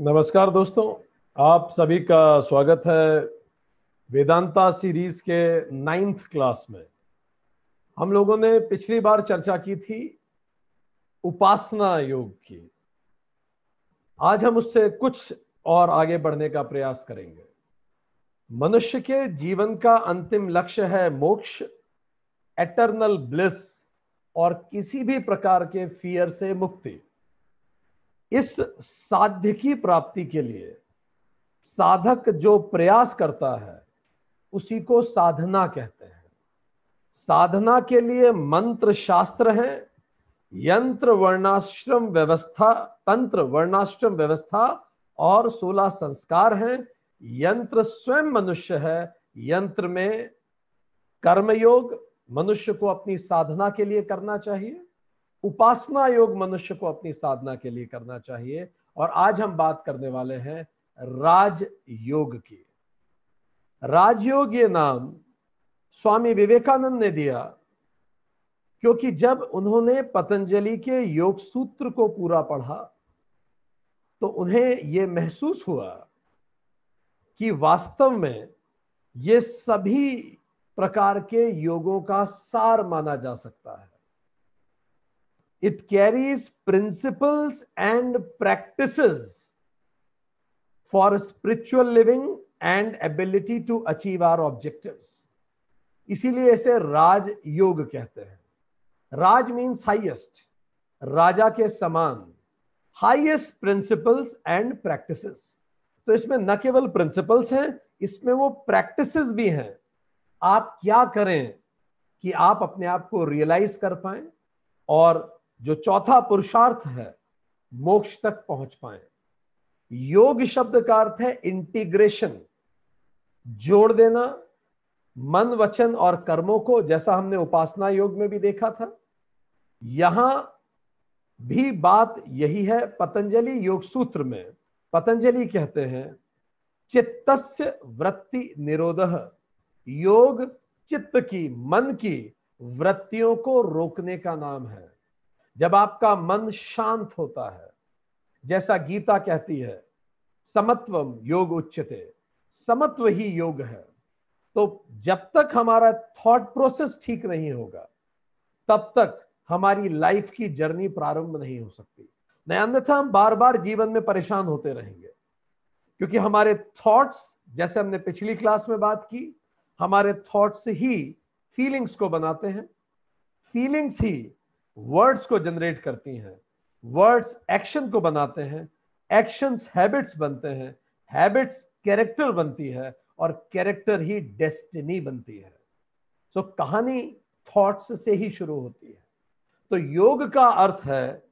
नमस्कार दोस्तों आप सभी का स्वागत है वेदांता सीरीज के नाइन्थ क्लास में हम लोगों ने पिछली बार चर्चा की थी उपासना योग की आज हम उससे कुछ और आगे बढ़ने का प्रयास करेंगे मनुष्य के जीवन का अंतिम लक्ष्य है मोक्ष एटर्नल ब्लिस और किसी भी प्रकार के फियर से मुक्ति इस साध्य की प्राप्ति के लिए साधक जो प्रयास करता है उसी को साधना कहते हैं साधना के लिए मंत्र शास्त्र है यंत्र वर्णाश्रम व्यवस्था तंत्र वर्णाश्रम व्यवस्था और सोलह संस्कार हैं यंत्र स्वयं मनुष्य है यंत्र में कर्मयोग मनुष्य को अपनी साधना के लिए करना चाहिए उपासना योग मनुष्य को अपनी साधना के लिए करना चाहिए और आज हम बात करने वाले हैं राज योग की राजयोग ये नाम स्वामी विवेकानंद ने दिया क्योंकि जब उन्होंने पतंजलि के योग सूत्र को पूरा पढ़ा तो उन्हें यह महसूस हुआ कि वास्तव में ये सभी प्रकार के योगों का सार माना जा सकता है it carries principles and practices for spiritual living and ability to achieve our objectives इसीलिए इसे राज योग कहते हैं राज मीन्स हाइएस्ट राजा के समान हाइएस्ट प्रिंसिपल्स एंड प्रैक्टिस तो इसमें न केवल प्रिंसिपल्स हैं इसमें वो प्रैक्टिस भी हैं आप क्या करें कि आप अपने आप को रियलाइज कर पाए और जो चौथा पुरुषार्थ है मोक्ष तक पहुंच पाए योग शब्द का अर्थ है इंटीग्रेशन जोड़ देना मन वचन और कर्मों को जैसा हमने उपासना योग में भी देखा था यहां भी बात यही है पतंजलि योग सूत्र में पतंजलि कहते हैं चित्तस्य वृत्ति निरोध योग चित्त की मन की वृत्तियों को रोकने का नाम है जब आपका मन शांत होता है जैसा गीता कहती है समत्वम योग उच्चते समत्व ही योग है तो जब तक हमारा थॉट प्रोसेस ठीक नहीं होगा तब तक हमारी लाइफ की जर्नी प्रारंभ नहीं हो सकती नयान्यथा हम बार बार जीवन में परेशान होते रहेंगे क्योंकि हमारे थॉट्स जैसे हमने पिछली क्लास में बात की हमारे थॉट्स ही फीलिंग्स को बनाते हैं फीलिंग्स ही वर्ड्स को जनरेट करती हैं वर्ड्स एक्शन को बनाते हैं एक्शंस हैबिट्स बनते हैं हैबिट्स कैरेक्टर बनती है और कैरेक्टर ही डेस्टिनी बनती है सो so, कहानी थॉट्स से ही शुरू होती है तो योग का अर्थ है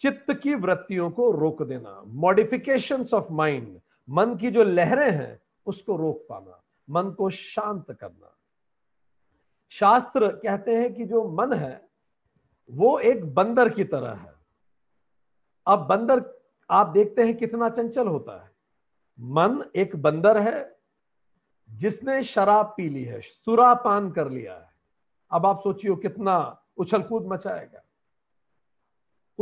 चित्त की वृत्तियों को रोक देना मॉडिफिकेशन ऑफ माइंड मन की जो लहरें हैं उसको रोक पाना मन को शांत करना शास्त्र कहते हैं कि जो मन है वो एक बंदर की तरह है अब बंदर आप देखते हैं कितना चंचल होता है मन एक बंदर है जिसने शराब पी ली है सुरापान कर लिया है अब आप सोचिए कितना उछलकूद मचाएगा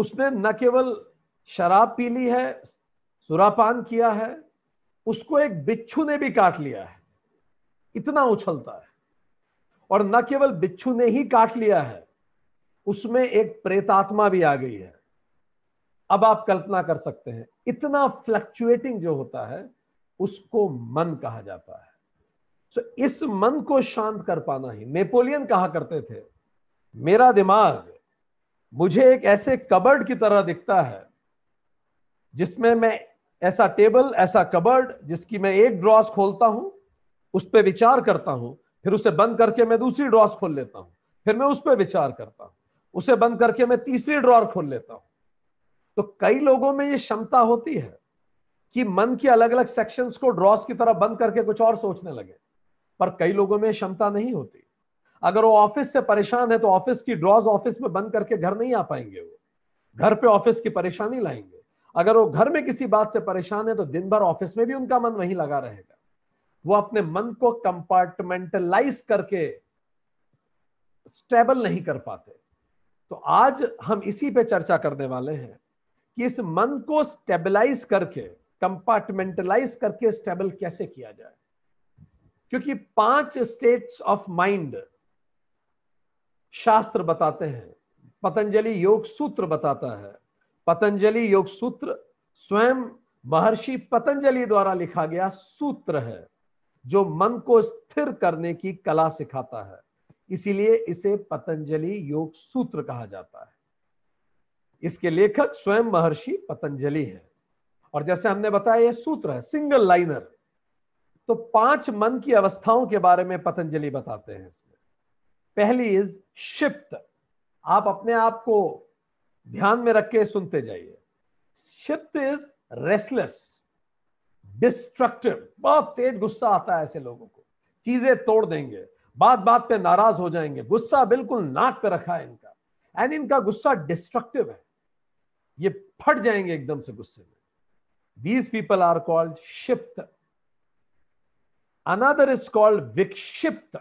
उसने न केवल शराब पी ली है सुरापान किया है उसको एक बिच्छू ने भी काट लिया है इतना उछलता है और न केवल बिच्छू ने ही काट लिया है उसमें एक प्रेतात्मा भी आ गई है अब आप कल्पना कर सकते हैं इतना फ्लक्चुएटिंग जो होता है उसको मन कहा जाता है सो so, इस मन को शांत कर पाना ही नेपोलियन कहा करते थे मेरा दिमाग मुझे एक ऐसे कबर्ड की तरह दिखता है जिसमें मैं ऐसा टेबल ऐसा कबर्ड जिसकी मैं एक ड्रॉस खोलता हूं उस पर विचार करता हूं फिर उसे बंद करके मैं दूसरी ड्रॉस खोल लेता हूं फिर मैं उस पर विचार करता हूं उसे बंद करके मैं तीसरी ड्रॉर खोल लेता हूं तो कई लोगों में ये क्षमता होती है कि मन के अलग अलग सेक्शंस को ड्रॉस की तरह बंद करके कुछ और सोचने लगे पर कई लोगों में क्षमता नहीं होती अगर वो ऑफिस से परेशान है तो ऑफिस की ड्रॉज ऑफिस में बंद करके घर नहीं आ पाएंगे वो घर पे ऑफिस की परेशानी लाएंगे अगर वो घर में किसी बात से परेशान है तो दिन भर ऑफिस में भी उनका मन वहीं लगा रहेगा वो अपने मन को कंपार्टमेंटलाइज करके स्टेबल नहीं कर पाते तो आज हम इसी पे चर्चा करने वाले हैं कि इस मन को स्टेबलाइज करके कंपार्टमेंटलाइज करके स्टेबल कैसे किया जाए क्योंकि पांच स्टेट्स ऑफ माइंड शास्त्र बताते हैं पतंजलि योग सूत्र बताता है पतंजलि योग सूत्र स्वयं महर्षि पतंजलि द्वारा लिखा गया सूत्र है जो मन को स्थिर करने की कला सिखाता है इसीलिए इसे पतंजलि योग सूत्र कहा जाता है इसके लेखक स्वयं महर्षि पतंजलि हैं और जैसे हमने बताया ये सूत्र है सिंगल लाइनर तो पांच मन की अवस्थाओं के बारे में पतंजलि बताते हैं इसमें पहली इज शिप्त आप अपने आप को ध्यान में रख के सुनते जाइए शिप्त इज रेसलेस डिस्ट्रक्टिव बहुत तेज गुस्सा आता है ऐसे लोगों को चीजें तोड़ देंगे बात बात पे नाराज हो जाएंगे गुस्सा बिल्कुल नाक पे रखा है इनका एंड इनका गुस्सा डिस्ट्रक्टिव है ये फट जाएंगे एकदम से गुस्से में दीज पीपल आर कॉल्ड शिप्त अनदर इज कॉल्ड विक्षिप्त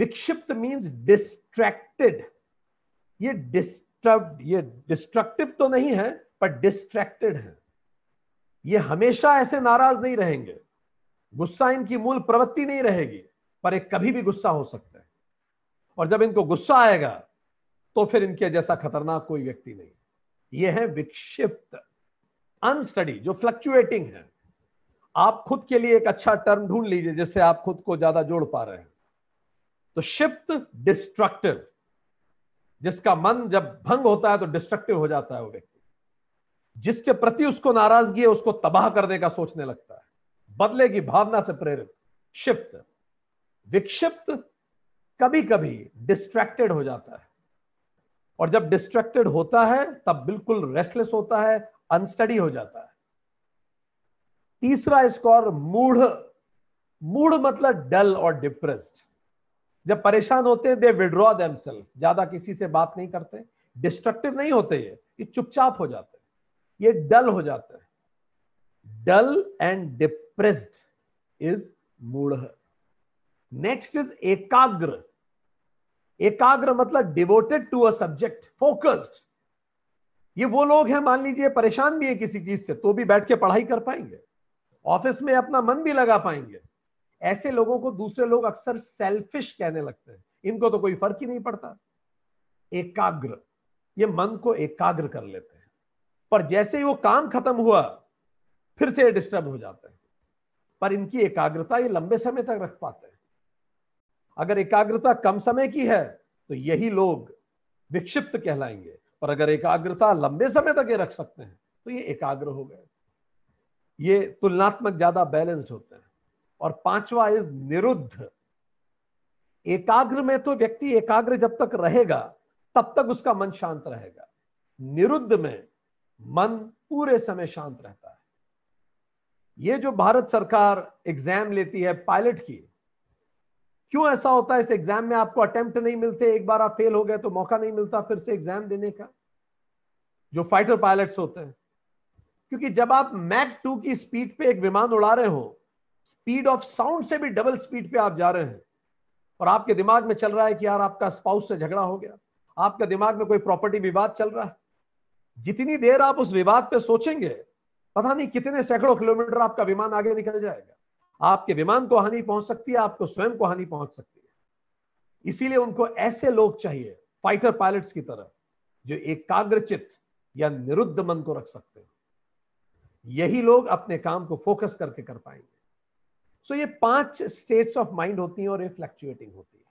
विक्षिप्त मीन्स डिस्ट्रैक्टेड ये डिस्टर्ब ये डिस्ट्रक्टिव तो नहीं है पर डिस्ट्रैक्टेड है ये हमेशा ऐसे नाराज नहीं रहेंगे गुस्सा इनकी मूल प्रवृत्ति नहीं रहेगी पर एक कभी भी गुस्सा हो सकता है और जब इनको गुस्सा आएगा तो फिर इनके जैसा खतरनाक कोई व्यक्ति नहीं ये है विक्षिप्त अनस्टडी जो फ्लक्चुएटिंग है आप खुद के लिए एक अच्छा टर्म ढूंढ लीजिए जिससे आप खुद को ज्यादा जोड़ पा रहे हैं तो शिप्त डिस्ट्रक्टिव जिसका मन जब भंग होता है तो डिस्ट्रक्टिव हो जाता है वो व्यक्ति जिसके प्रति उसको नाराजगी है उसको तबाह करने का सोचने लगता है बदले की भावना से प्रेरित शिप्त विक्षिप्त कभी कभी डिस्ट्रैक्टेड हो जाता है और जब डिस्ट्रैक्टेड होता है तब बिल्कुल रेस्टलेस होता है अनस्टडी हो जाता है तीसरा स्कोर मूढ़ मूढ़ मतलब डल और डिप्रेस्ड जब परेशान होते हैं दे विड्रॉ देम ज्यादा किसी से बात नहीं करते डिस्ट्रक्टिव नहीं होते ये ये चुपचाप हो जाते हैं ये डल हो जाते हैं डल एंड डिप्रेस्ड इज मूढ़ नेक्स्ट इज एकाग्र एकाग्र मतलब devoted to a subject focused ये वो लोग हैं मान लीजिए परेशान भी है किसी चीज से तो भी बैठ के पढ़ाई कर पाएंगे ऑफिस में अपना मन भी लगा पाएंगे ऐसे लोगों को दूसरे लोग अक्सर सेल्फिश कहने लगते हैं इनको तो कोई फर्क ही नहीं पड़ता एकाग्र ये मन को एकाग्र कर लेते हैं पर जैसे ही वो काम खत्म हुआ फिर से डिस्टर्ब हो जाते हैं पर इनकी एकाग्रता ये लंबे समय तक रख पाते हैं अगर एकाग्रता कम समय की है तो यही लोग विक्षिप्त कहलाएंगे और अगर एकाग्रता लंबे समय तक ये रख सकते हैं तो ये एकाग्र हो गए ये तुलनात्मक ज्यादा बैलेंस्ड होते हैं और पांचवा इज निरुद्ध एकाग्र में तो व्यक्ति एकाग्र जब तक रहेगा तब तक उसका मन शांत रहेगा निरुद्ध में मन पूरे समय शांत रहता है ये जो भारत सरकार एग्जाम लेती है पायलट की क्यों ऐसा होता है इस एग्जाम में आपको अटेम्प्ट नहीं मिलते एक बार आप फेल हो गए तो मौका नहीं मिलता फिर से एग्जाम देने का जो फाइटर पायलट्स होते हैं क्योंकि जब आप मैक टू की स्पीड पे एक विमान उड़ा रहे हो स्पीड ऑफ साउंड से भी डबल स्पीड पे आप जा रहे हैं और आपके दिमाग में चल रहा है कि यार आपका स्पाउस से झगड़ा हो गया आपका दिमाग में कोई प्रॉपर्टी विवाद चल रहा है जितनी देर आप उस विवाद पे सोचेंगे पता नहीं कितने सैकड़ों किलोमीटर आपका विमान आगे निकल जाएगा आपके विमान को हानि पहुंच सकती है आपको स्वयं को हानि पहुंच सकती है इसीलिए उनको ऐसे लोग चाहिए फाइटर पायलट्स की तरह जो एकाग्रचित या निरुद्ध मन को रख सकते हैं यही लोग अपने काम को फोकस करके कर पाएंगे सो so, ये पांच स्टेट्स ऑफ माइंड होती हैं और ये फ्लैक्चुएटिंग होती है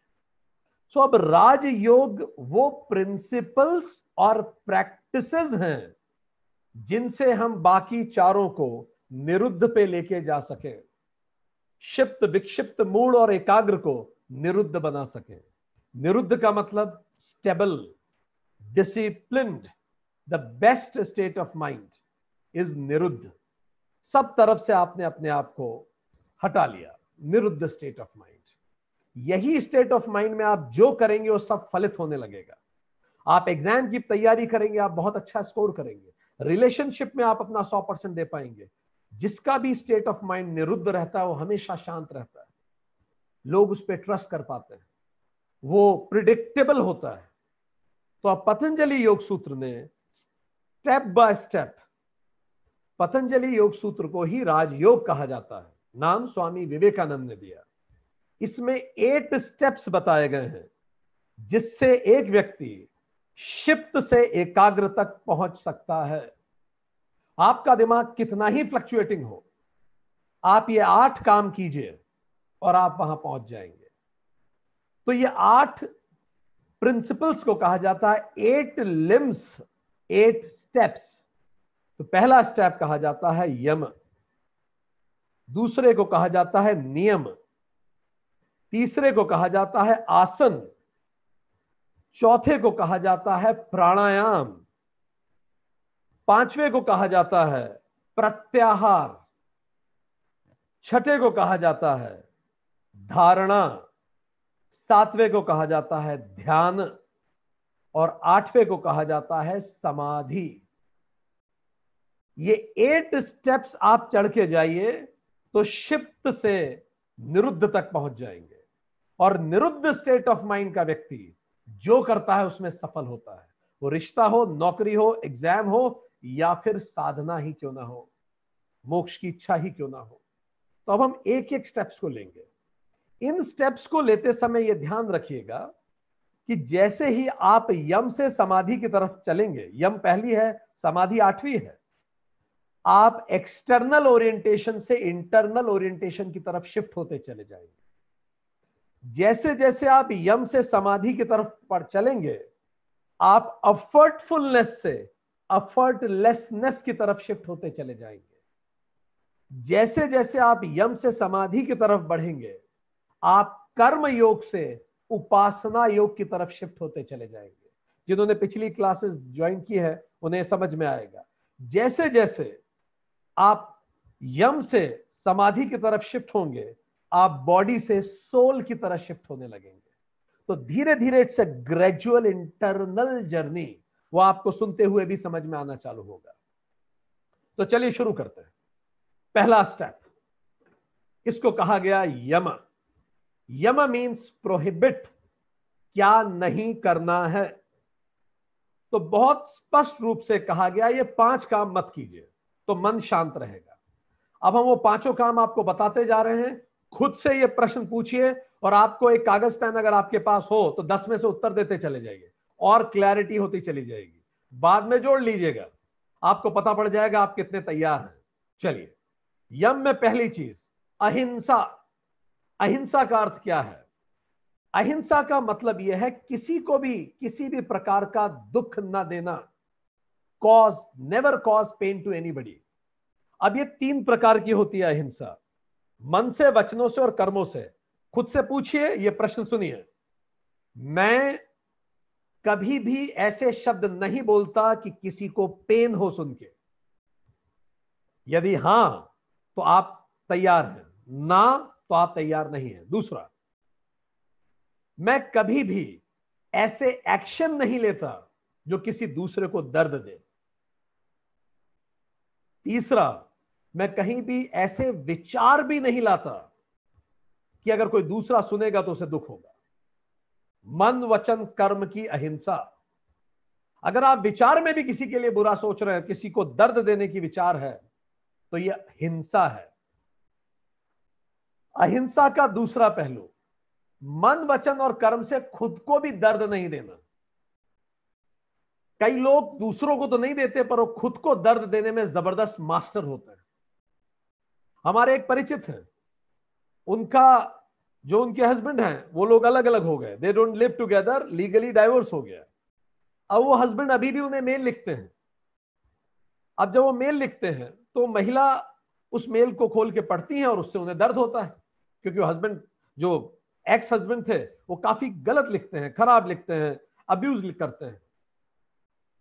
सो so, अब राजयोग वो प्रिंसिपल्स और प्रैक्टिस हैं जिनसे हम बाकी चारों को निरुद्ध पे लेके जा सकें क्षिप्त विक्षिप्त मूड और एकाग्र को निरुद्ध बना सके निरुद्ध का मतलब stable discipline the best state of mind is निरुद्ध सब तरफ से आपने अपने आप को हटा लिया निरुद्ध स्टेट ऑफ माइंड यही स्टेट ऑफ माइंड में आप जो करेंगे वो सब फलित होने लगेगा आप एग्जाम की तैयारी करेंगे आप बहुत अच्छा स्कोर करेंगे रिलेशनशिप में आप अपना सौ परसेंट दे पाएंगे जिसका भी स्टेट ऑफ माइंड निरुद्ध रहता है वो हमेशा शांत रहता है लोग उस पर ट्रस्ट कर पाते हैं वो प्रिडिक्टेबल होता है तो अब पतंजलि योग सूत्र ने स्टेप बाय स्टेप पतंजलि योग सूत्र को ही राजयोग कहा जाता है नाम स्वामी विवेकानंद ने दिया इसमें एट स्टेप्स बताए गए हैं जिससे एक व्यक्ति शिफ्ट से एकाग्र तक पहुंच सकता है आपका दिमाग कितना ही फ्लक्चुएटिंग हो आप ये आठ काम कीजिए और आप वहां पहुंच जाएंगे तो ये आठ प्रिंसिपल्स को कहा जाता है एट लिम्स एट स्टेप्स तो पहला स्टेप कहा जाता है यम दूसरे को कहा जाता है नियम तीसरे को कहा जाता है आसन चौथे को कहा जाता है प्राणायाम पांचवे को कहा जाता है प्रत्याहार छठे को कहा जाता है धारणा सातवें को कहा जाता है ध्यान और आठवें को कहा जाता है समाधि ये एट स्टेप्स आप चढ़ के जाइए तो शिप्त से निरुद्ध तक पहुंच जाएंगे और निरुद्ध स्टेट ऑफ माइंड का व्यक्ति जो करता है उसमें सफल होता है वो रिश्ता हो नौकरी हो एग्जाम हो या फिर साधना ही क्यों ना हो मोक्ष की इच्छा ही क्यों ना हो तो अब हम एक एक स्टेप्स को लेंगे इन स्टेप्स को लेते समय यह ध्यान रखिएगा कि जैसे ही आप यम से समाधि की तरफ चलेंगे यम पहली है समाधि आठवीं है आप एक्सटर्नल ओरिएंटेशन से इंटरनल ओरिएंटेशन की तरफ शिफ्ट होते चले जाएंगे जैसे जैसे आप यम से समाधि की तरफ पर चलेंगे आप अफर्टफुलनेस से अफर्टलेसनेस की तरफ शिफ्ट होते चले जाएंगे जैसे जैसे आप यम से समाधि की तरफ बढ़ेंगे आप कर्म योग से उपासना योग की तरफ शिफ्ट होते चले जाएंगे जिन्होंने पिछली क्लासेस ज्वाइन की है उन्हें समझ में आएगा जैसे जैसे आप यम से समाधि की तरफ शिफ्ट होंगे आप बॉडी से सोल की तरफ शिफ्ट होने लगेंगे तो धीरे धीरे it's a gradual internal journey वो आपको सुनते हुए भी समझ में आना चालू होगा तो चलिए शुरू करते हैं पहला स्टेप इसको कहा गया यम यम मीन्स प्रोहिबिट क्या नहीं करना है तो बहुत स्पष्ट रूप से कहा गया ये पांच काम मत कीजिए तो मन शांत रहेगा अब हम वो पांचों काम आपको बताते जा रहे हैं खुद से ये प्रश्न पूछिए और आपको एक कागज पेन अगर आपके पास हो तो दस में से उत्तर देते चले जाइए और क्लैरिटी होती चली जाएगी बाद में जोड़ लीजिएगा आपको पता पड़ जाएगा आप कितने तैयार हैं चलिए यम में पहली चीज अहिंसा अहिंसा का अर्थ क्या है अहिंसा का मतलब यह है किसी को भी किसी भी प्रकार का दुख ना देना cause never cause pain to body अब ये तीन प्रकार की होती है अहिंसा मन से वचनों से और कर्मों से खुद से पूछिए ये प्रश्न सुनिए मैं कभी भी ऐसे शब्द नहीं बोलता कि किसी को पेन हो सुन के यदि हां तो आप तैयार हैं ना तो आप तैयार नहीं है दूसरा मैं कभी भी ऐसे एक्शन नहीं लेता जो किसी दूसरे को दर्द दे तीसरा मैं कहीं भी ऐसे विचार भी नहीं लाता कि अगर कोई दूसरा सुनेगा तो उसे दुख होगा मन वचन कर्म की अहिंसा अगर आप विचार में भी किसी के लिए बुरा सोच रहे हैं किसी को दर्द देने की विचार है तो यह हिंसा है अहिंसा का दूसरा पहलू मन वचन और कर्म से खुद को भी दर्द नहीं देना कई लोग दूसरों को तो नहीं देते पर वो खुद को दर्द देने में जबरदस्त मास्टर होते हैं हमारे एक परिचित हैं उनका जो उनके हस्बैंड हैं वो लोग अलग अलग हो गए they don't live together legally divorce हो गया अब वो हस्बैंड अभी भी उन्हें मेल लिखते हैं अब जब वो मेल लिखते हैं तो महिला उस मेल को खोल के पढ़ती है और उससे उन्हें दर्द होता है क्योंकि हस्बैंड जो एक्स हस्बैंड थे वो काफी गलत लिखते हैं खराब लिखते हैं अब्यूज करते हैं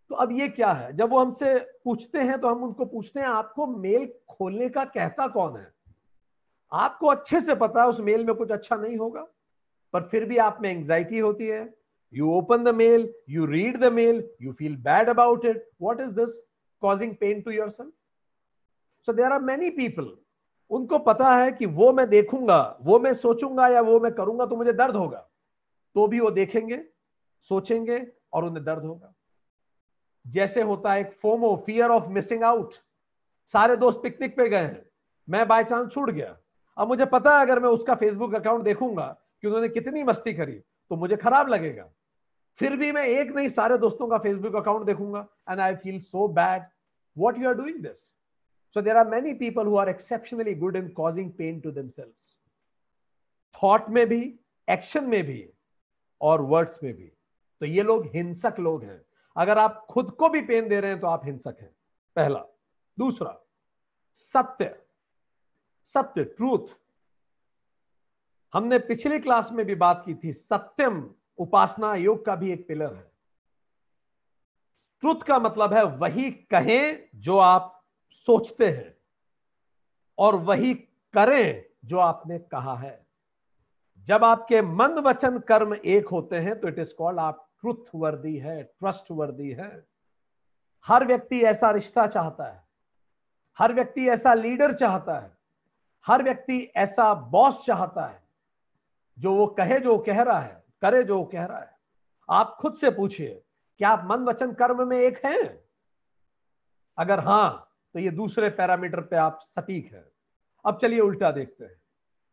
तो अब ये क्या है जब वो हमसे पूछते हैं तो हम उनको पूछते हैं आपको मेल खोलने का कहता कौन है आपको अच्छे से पता है उस मेल में कुछ अच्छा नहीं होगा पर फिर भी आप में एंग्जाइटी होती है you open the mail you read the mail you feel bad about it what is this causing pain to yourself so there are many people उनको पता है कि वो मैं देखूंगा वो मैं सोचूंगा या वो मैं करूंगा तो मुझे दर्द होगा तो भी वो देखेंगे सोचेंगे और उन्हें दर्द होगा जैसे होता है एक FOMO fear of missing out सारे दोस्त पिकनिक पे गए हैं मैं बाय चांस छूट गया अब मुझे पता है अगर मैं उसका फेसबुक अकाउंट देखूंगा कि उन्होंने कितनी मस्ती करी तो मुझे खराब लगेगा फिर भी मैं एक नहीं सारे दोस्तों का फेसबुक अकाउंट देखूंगा and I feel so bad what you are doing this so there are many people who are exceptionally good in causing pain to themselves thought में भी एक्शन में भी और वर्ड्स में भी तो ये लोग हिंसक लोग हैं अगर आप खुद को भी पेन दे रहे हैं तो आप हिंसक हैं पहला दूसरा सत्य सत्य ट्रूथ हमने पिछली क्लास में भी बात की थी सत्यम उपासना योग का भी एक पिलर है ट्रुथ का मतलब है वही कहें जो आप सोचते हैं और वही करें जो आपने कहा है जब आपके मन वचन कर्म एक होते हैं तो इट इज कॉल्ड आप ट्रुथ वर्दी है ट्रस्ट वर्दी है हर व्यक्ति ऐसा रिश्ता चाहता है हर व्यक्ति ऐसा लीडर चाहता है हर व्यक्ति ऐसा बॉस चाहता है जो वो कहे जो कह रहा है करे जो कह रहा है आप खुद से पूछिए क्या आप मन वचन कर्म में एक हैं अगर हां तो ये दूसरे पैरामीटर पे आप सटीक हैं अब चलिए उल्टा देखते हैं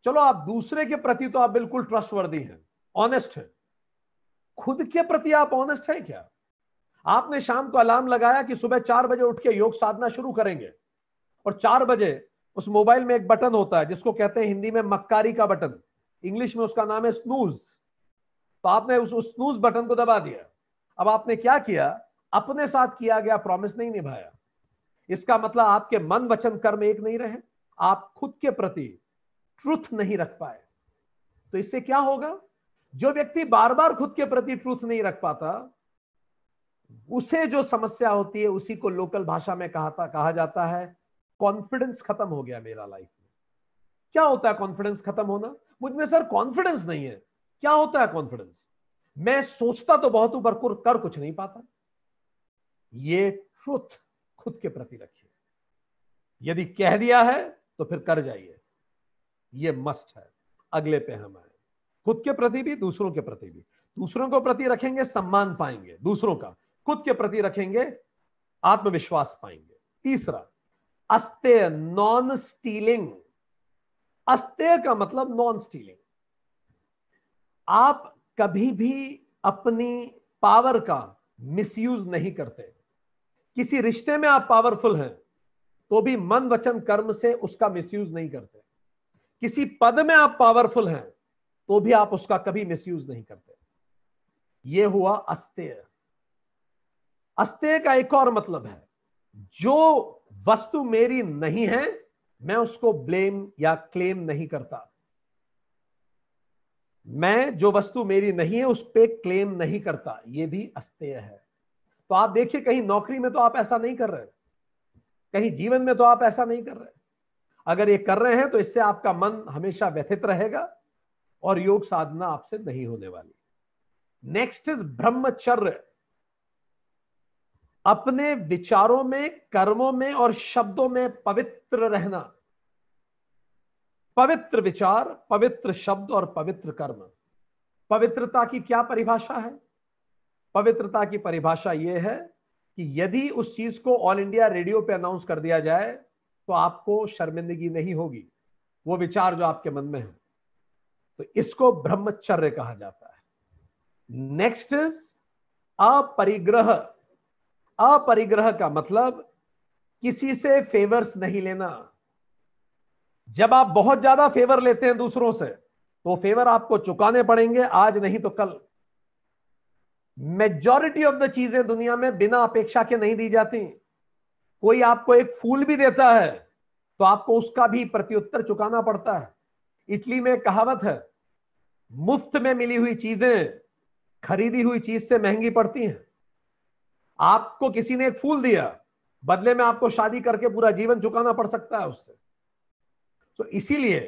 चलो आप दूसरे के प्रति तो आप बिल्कुल ट्रस्टवर्दी हैं ऑनेस्ट हैं खुद के प्रति आप ऑनेस्ट हैं क्या आपने शाम को अलार्म लगाया कि सुबह चार बजे उठ के योग साधना शुरू करेंगे और चार बजे उस मोबाइल में एक बटन होता है जिसको कहते हैं हिंदी में मक्कारी का बटन इंग्लिश में उसका नाम है स्नूज तो आपने उस, उस स्नूज बटन को दबा दिया अब आपने क्या किया अपने साथ किया गया प्रॉमिस नहीं निभाया इसका मतलब आपके मन वचन कर्म एक नहीं रहे आप खुद के प्रति ट्रुथ नहीं रख पाए तो इससे क्या होगा जो व्यक्ति बार बार खुद के प्रति ट्रूथ नहीं रख पाता उसे जो समस्या होती है उसी को लोकल भाषा में कहा कहा जाता है कॉन्फिडेंस खत्म हो गया मेरा लाइफ में क्या होता है कॉन्फिडेंस खत्म होना मुझ में सर कॉन्फिडेंस नहीं है क्या होता है कॉन्फिडेंस मैं सोचता तो बहुत ऊपर कर कुछ नहीं पाता ये ट्रुथ खुद के प्रति रखिए यदि कह दिया है तो फिर कर जाइए ये मस्ट है अगले पे हम आए खुद के प्रति भी दूसरों के प्रति भी दूसरों के प्रति रखेंगे सम्मान पाएंगे दूसरों का खुद के प्रति रखेंगे आत्मविश्वास पाएंगे तीसरा अस्त्य नॉन स्टीलिंग अस्त्य का मतलब नॉन स्टीलिंग आप कभी भी अपनी पावर का मिसयूज नहीं करते किसी रिश्ते में आप पावरफुल हैं तो भी मन वचन कर्म से उसका मिसयूज नहीं करते किसी पद में आप पावरफुल हैं तो भी आप उसका कभी मिसयूज नहीं करते यह हुआ अस्त्य अस्त्य का एक और मतलब है जो वस्तु मेरी नहीं है मैं उसको ब्लेम या क्लेम नहीं करता मैं जो वस्तु मेरी नहीं है उस पर क्लेम नहीं करता यह भी अस्तेय है तो आप देखिए कहीं नौकरी में तो आप ऐसा नहीं कर रहे कहीं जीवन में तो आप ऐसा नहीं कर रहे अगर ये कर रहे हैं तो इससे आपका मन हमेशा व्यथित रहेगा और योग साधना आपसे नहीं होने वाली नेक्स्ट इज ब्रह्मचर्य अपने विचारों में कर्मों में और शब्दों में पवित्र रहना पवित्र विचार पवित्र शब्द और पवित्र कर्म पवित्रता की क्या परिभाषा है पवित्रता की परिभाषा यह है कि यदि उस चीज को ऑल इंडिया रेडियो पे अनाउंस कर दिया जाए तो आपको शर्मिंदगी नहीं होगी वो विचार जो आपके मन में है तो इसको ब्रह्मचर्य कहा जाता है नेक्स्ट इज अपरिग्रह अपरिग्रह का मतलब किसी से फेवर्स नहीं लेना जब आप बहुत ज्यादा फेवर लेते हैं दूसरों से तो फेवर आपको चुकाने पड़ेंगे आज नहीं तो कल मेजॉरिटी ऑफ द चीजें दुनिया में बिना अपेक्षा के नहीं दी जाती कोई आपको एक फूल भी देता है तो आपको उसका भी प्रत्युत्तर चुकाना पड़ता है इटली में कहावत है मुफ्त में मिली हुई चीजें खरीदी हुई चीज से महंगी पड़ती हैं आपको किसी ने एक फूल दिया बदले में आपको शादी करके पूरा जीवन चुकाना पड़ सकता है उससे तो इसीलिए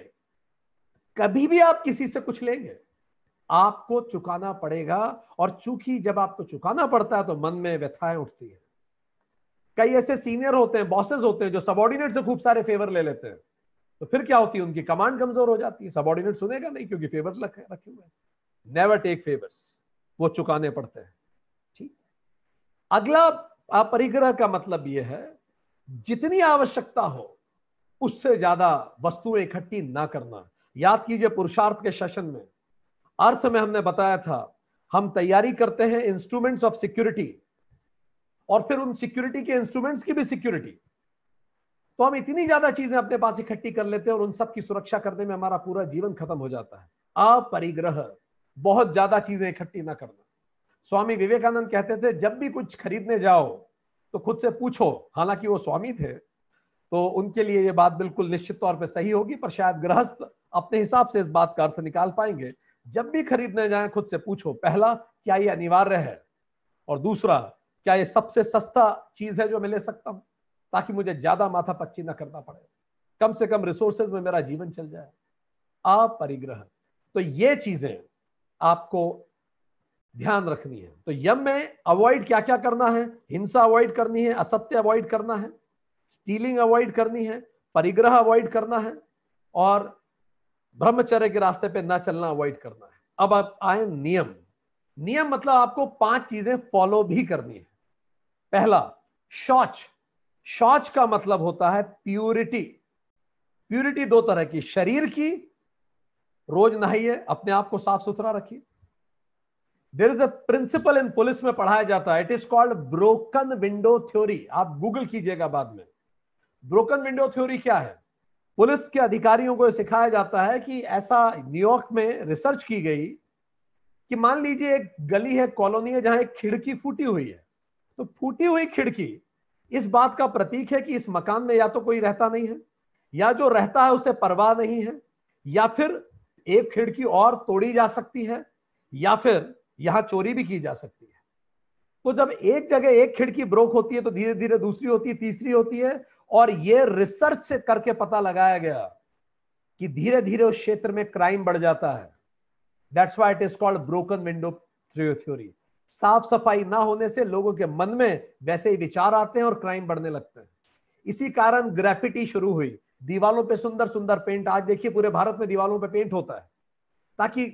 कभी भी आप किसी से कुछ लेंगे आपको चुकाना पड़ेगा और चूंकि जब आपको चुकाना पड़ता है तो मन में व्यथाएं उठती है कई ऐसे सीनियर होते हैं बॉसेस होते हैं जो सबॉर्डिनेट से खूब सारे फेवर ले लेते हैं तो फिर क्या होती है उनकी कमांड कमजोर हो जाती है सबॉर्डिनेट सुनेगा नहीं क्योंकि फेवर रखे हुए नेवर टेक फेवर्स वो चुकाने पड़ते हैं अगला अपरिग्रह का मतलब यह है जितनी आवश्यकता हो उससे ज्यादा वस्तुएं इकट्ठी ना करना याद कीजिए पुरुषार्थ के सेशन में अर्थ में हमने बताया था हम तैयारी करते हैं इंस्ट्रूमेंट्स ऑफ सिक्योरिटी और फिर उन सिक्योरिटी के इंस्ट्रूमेंट्स की भी सिक्योरिटी तो हम इतनी ज्यादा चीजें अपने पास इकट्ठी कर लेते हैं और उन सब की सुरक्षा करने में हमारा पूरा जीवन खत्म हो जाता है अपरिग्रह बहुत ज्यादा चीजें इकट्ठी ना करना स्वामी विवेकानंद कहते थे जब भी कुछ खरीदने जाओ तो खुद से पूछो हालांकि वो स्वामी थे तो उनके लिए ये बात बिल्कुल निश्चित तौर पर सही होगी पर शायद गृहस्थ अपने हिसाब से इस बात का अर्थ निकाल पाएंगे जब भी खरीदने जाए खुद से पूछो पहला क्या ये अनिवार्य है और दूसरा क्या ये सबसे सस्ता चीज है जो मैं ले सकता हूं ताकि मुझे ज्यादा माथा पच्ची ना करना पड़े कम से कम रिसोर्सेज में मेरा जीवन चल जाए परिग्रह तो ये चीजें आपको ध्यान रखनी है तो यम में अवॉइड क्या क्या करना है हिंसा अवॉइड करनी है असत्य अवॉइड करना है स्टीलिंग अवॉइड करनी है परिग्रह अवॉइड करना है और ब्रह्मचर्य के रास्ते पे ना चलना अवॉइड करना है अब आप आए नियम नियम मतलब आपको पांच चीजें फॉलो भी करनी है पहला शौच शौच का मतलब होता है प्यूरिटी प्यूरिटी दो तरह की शरीर की रोज नहाइए अपने आप को साफ सुथरा रखिए there is a principle in police में पढ़ाया जाता है it is called broken window theory आप गूगल कीजिएगा बाद में ब्रोकन विंडो थ्योरी क्या है पुलिस के अधिकारियों को सिखाया जाता है कि ऐसा न्यूयॉर्क में रिसर्च की गई कि मान लीजिए एक गली है कॉलोनी है जहां एक खिड़की फूटी हुई है तो फूटी हुई खिड़की इस बात का प्रतीक है कि इस मकान में या तो कोई रहता नहीं है या जो रहता है उसे परवाह नहीं है या फिर एक खिड़की और तोड़ी जा सकती है या फिर यहां चोरी भी की जा सकती है तो जब एक जगह एक खिड़की ब्रोक होती है तो धीरे धीरे दूसरी होती है तीसरी होती है और ये रिसर्च से करके पता लगाया गया कि धीरे धीरे उस क्षेत्र में क्राइम बढ़ जाता है that's why it is called broken window theory साफ सफाई ना होने से लोगों के मन में वैसे ही विचार आते हैं और क्राइम बढ़ने लगते हैं इसी कारण ग्रेफिटी शुरू हुई दीवालों पे सुंदर सुंदर पेंट आज देखिए पूरे भारत में दीवालों पे पेंट होता है ताकि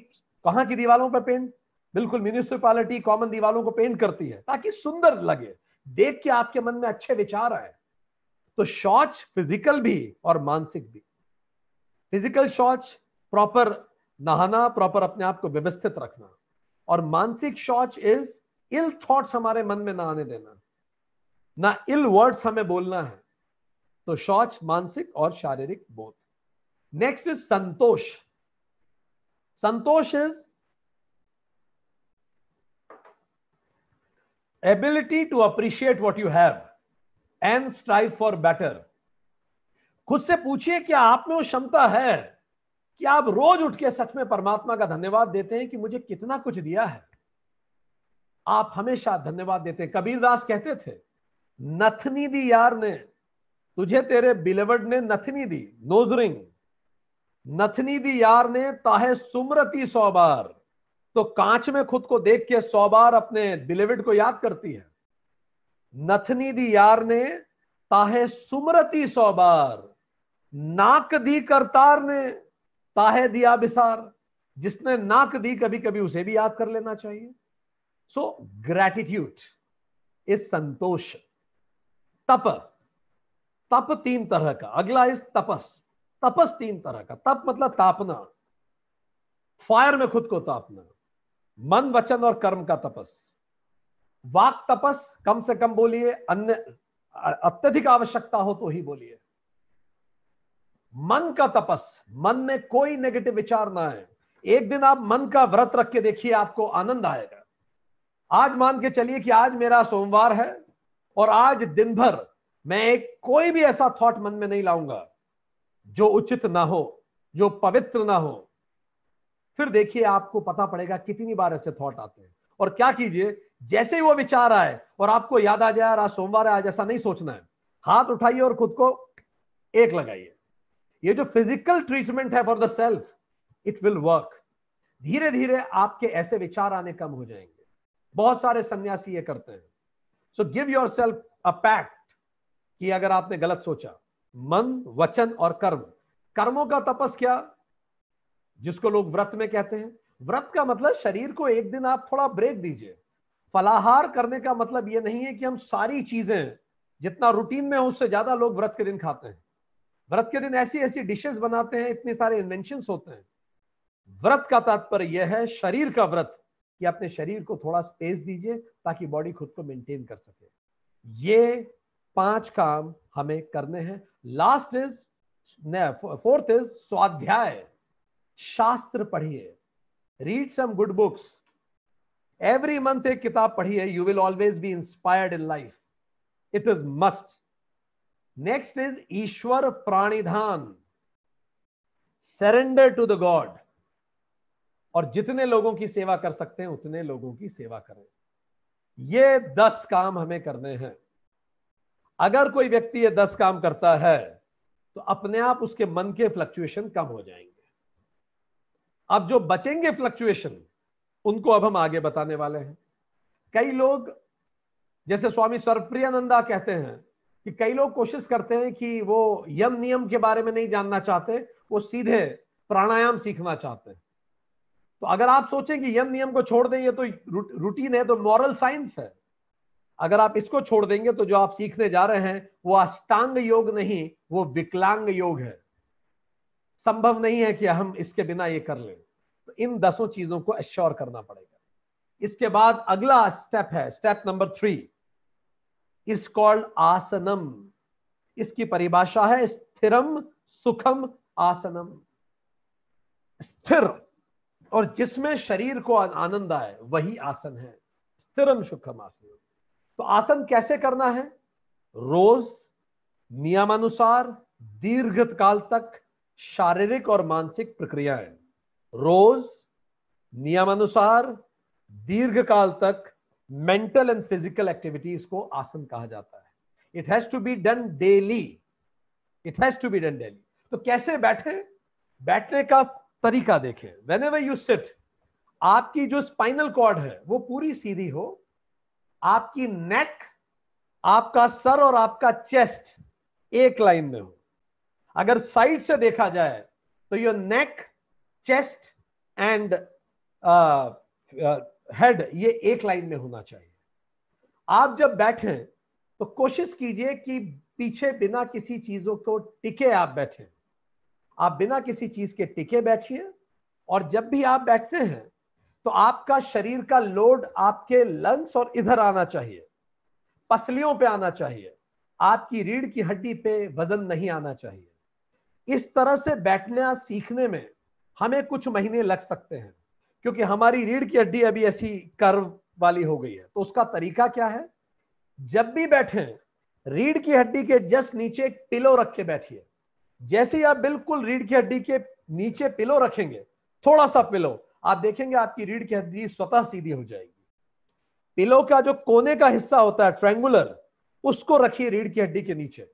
कहां की दीवालों पे पेंट बिल्कुल म्यूनिसिपालिटी कॉमन दीवालों को पेंट करती है ताकि सुंदर लगे देख के आपके मन में अच्छे विचार आए तो शौच फिजिकल भी और मानसिक भी फिजिकल शौच प्रॉपर नहाना प्रॉपर अपने आप को व्यवस्थित रखना और मानसिक शौच इज इल थॉट्स हमारे मन में ना आने देना ना इल वर्ड्स हमें बोलना है तो शौच मानसिक और शारीरिक बोध नेक्स्ट इज संतोष संतोष is ability to appreciate what you have and strive for better खुद से पूछिए क्या आप में वो क्षमता है कि आप रोज उठ के सच में परमात्मा का धन्यवाद देते हैं कि मुझे कितना कुछ दिया है आप हमेशा धन्यवाद देते हैं कबीर दास कहते थे नथनी दी यार ने तुझे तेरे बिलेवर्ड ने नथनी दी नोजरिंग नथनी दी यार ने ताहे सुमरती सौ बार तो कांच में खुद को देख के सौ बार अपने बिलेविड को याद करती है नथनी दी यार ने ताहे सुमरती सौ बार नाक दी करतार ने ताहे दिया बिसार जिसने नाक दी कभी कभी उसे भी याद कर लेना चाहिए सो ग्रैटिट्यूड इस संतोष तप तप तीन तरह का अगला इस तपस तपस तीन तरह का तप मतलब तापना फायर में खुद को तापना मन वचन और कर्म का तपस वाक तपस कम से कम बोलिए अन्य अत्यधिक आवश्यकता हो तो ही बोलिए मन का तपस मन में कोई नेगेटिव विचार ना आए एक दिन आप मन का व्रत रख के देखिए आपको आनंद आएगा आज मान के चलिए कि आज मेरा सोमवार है और आज दिन भर मैं एक कोई भी ऐसा थॉट मन में नहीं लाऊंगा जो उचित ना हो जो पवित्र ना हो फिर देखिए आपको पता पड़ेगा कितनी बार ऐसे थॉट आते हैं और क्या कीजिए जैसे ही वो विचार आए और आपको याद आ जाए आज सोमवार है आज ऐसा नहीं सोचना है हाथ उठाइए और खुद को एक लगाइए ये जो फिजिकल ट्रीटमेंट है for the self it will work धीरे धीरे आपके ऐसे विचार आने कम हो जाएंगे बहुत सारे सन्यासी ये करते हैं so give yourself a pact कि अगर आपने गलत सोचा मन वचन और कर्म कर्मों का तपस क्या जिसको लोग व्रत में कहते हैं व्रत का मतलब शरीर को एक दिन आप थोड़ा ब्रेक दीजिए फलाहार करने का मतलब ये नहीं है कि हम सारी चीजें जितना रूटीन में हो उससे ज्यादा लोग व्रत के दिन खाते हैं व्रत के दिन ऐसी ऐसी डिशेस बनाते हैं इतने सारे इन्वेंशन होते हैं व्रत का तात्पर्य यह है शरीर का व्रत कि अपने शरीर को थोड़ा स्पेस दीजिए ताकि बॉडी खुद को मेंटेन कर सके ये पांच काम हमें करने हैं लास्ट इज फोर्थ इज स्वाध्याय शास्त्र पढ़िए read some good books every month एक किताब पढ़िए you will always be inspired in life it is must next is ईश्वर प्राणिधान सरेंडर टू द गॉड और जितने लोगों की सेवा कर सकते हैं उतने लोगों की सेवा करें ये दस काम हमें करने हैं अगर कोई व्यक्ति ये दस काम करता है तो अपने आप उसके मन के फ्लक्चुएशन कम हो जाएंगे अब जो बचेंगे फ्लक्चुएशन उनको अब हम आगे बताने वाले हैं कई लोग जैसे स्वामी सर्वप्रियानंदा कहते हैं कि कई लोग कोशिश करते हैं कि वो यम नियम के बारे में नहीं जानना चाहते वो सीधे प्राणायाम सीखना चाहते हैं तो अगर आप सोचें कि यम नियम को छोड़ दें ये तो रूटीन है तो मॉरल साइंस है अगर आप इसको छोड़ देंगे तो जो आप सीखने जा रहे हैं वो अष्टांग योग नहीं वो विकलांग योग है संभव नहीं है कि हम इसके बिना ये कर लें तो इन दसों चीजों को एश्योर करना पड़ेगा इसके बाद अगला स्टेप है step number three is called आसनम इसकी परिभाषा है स्थिरम सुखम आसनम स्थिर और जिसमें शरीर को आनंद आए वही आसन है स्थिरम सुखम आसन तो आसन कैसे करना है रोज नियमानुसार दीर्घ काल तक शारीरिक और मानसिक प्रक्रियाएं रोज नियमानुसार दीर्घ काल तक मेंटल एंड फिजिकल एक्टिविटीज को आसन कहा जाता है it has to be done daily it has to be done daily तो कैसे बैठे बैठने का तरीका देखें वेन एवर यू सिट आपकी जो स्पाइनल कॉर्ड है वो पूरी सीधी हो आपकी नेक आपका सर और आपका चेस्ट एक लाइन में हो अगर साइड से देखा जाए तो your neck chest and head ये एक लाइन में होना चाहिए आप जब बैठे तो कोशिश कीजिए कि पीछे बिना किसी चीजों को टिके आप बैठे आप बिना किसी चीज के टिके बैठिए और जब भी आप बैठते हैं तो आपका शरीर का लोड आपके लंग्स और इधर आना चाहिए पसलियों पे आना चाहिए आपकी रीढ़ की हड्डी पे वजन नहीं आना चाहिए इस तरह से बैठना सीखने में हमें कुछ महीने लग सकते हैं क्योंकि हमारी रीढ़ की हड्डी अभी ऐसी कर्व वाली हो गई है तो उसका तरीका क्या है जब भी बैठे रीढ़ की हड्डी के जस्ट नीचे एक पिलो रख के बैठिए जैसे ही आप बिल्कुल रीढ़ की हड्डी के नीचे पिलो रखेंगे थोड़ा सा पिलो आप देखेंगे आपकी रीढ़ की हड्डी स्वतः सीधी हो जाएगी पिलो का जो कोने का हिस्सा होता है ट्रेंगुलर उसको रखिए रीढ़ की हड्डी के नीचे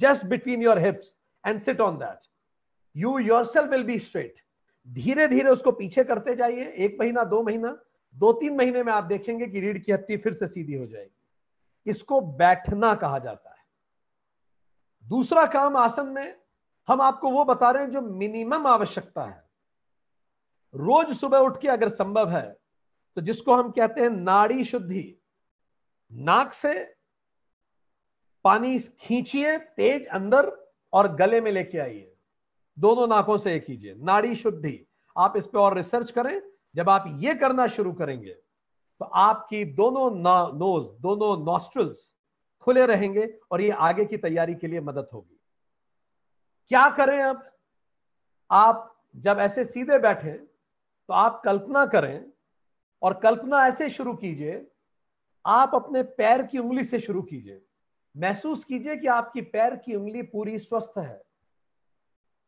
just between your hips and sit on that you yourself will be straight धीरे धीरे उसको पीछे करते जाइए एक महीना दो महीना दो तीन महीने में आप देखेंगे कि रीढ़ की हट्टी फिर से सीधी हो जाएगी इसको बैठना कहा जाता है दूसरा काम आसन में हम आपको वो बता रहे हैं जो मिनिमम आवश्यकता है रोज सुबह उठ के अगर संभव है तो जिसको हम कहते हैं नाड़ी शुद्धि नाक से पानी खींचिए तेज अंदर और गले में लेके आइए दोनों नाकों से एक कीजिए नाड़ी शुद्धि आप इस पर और रिसर्च करें जब आप ये करना शुरू करेंगे तो आपकी दोनों नोज दोनों नॉस्ट्रल्स खुले रहेंगे और ये आगे की तैयारी के लिए मदद होगी क्या करें अब आप जब ऐसे सीधे बैठे तो आप कल्पना करें और कल्पना ऐसे शुरू कीजिए आप अपने पैर की उंगली से शुरू कीजिए महसूस कीजिए कि आपकी पैर की उंगली पूरी स्वस्थ है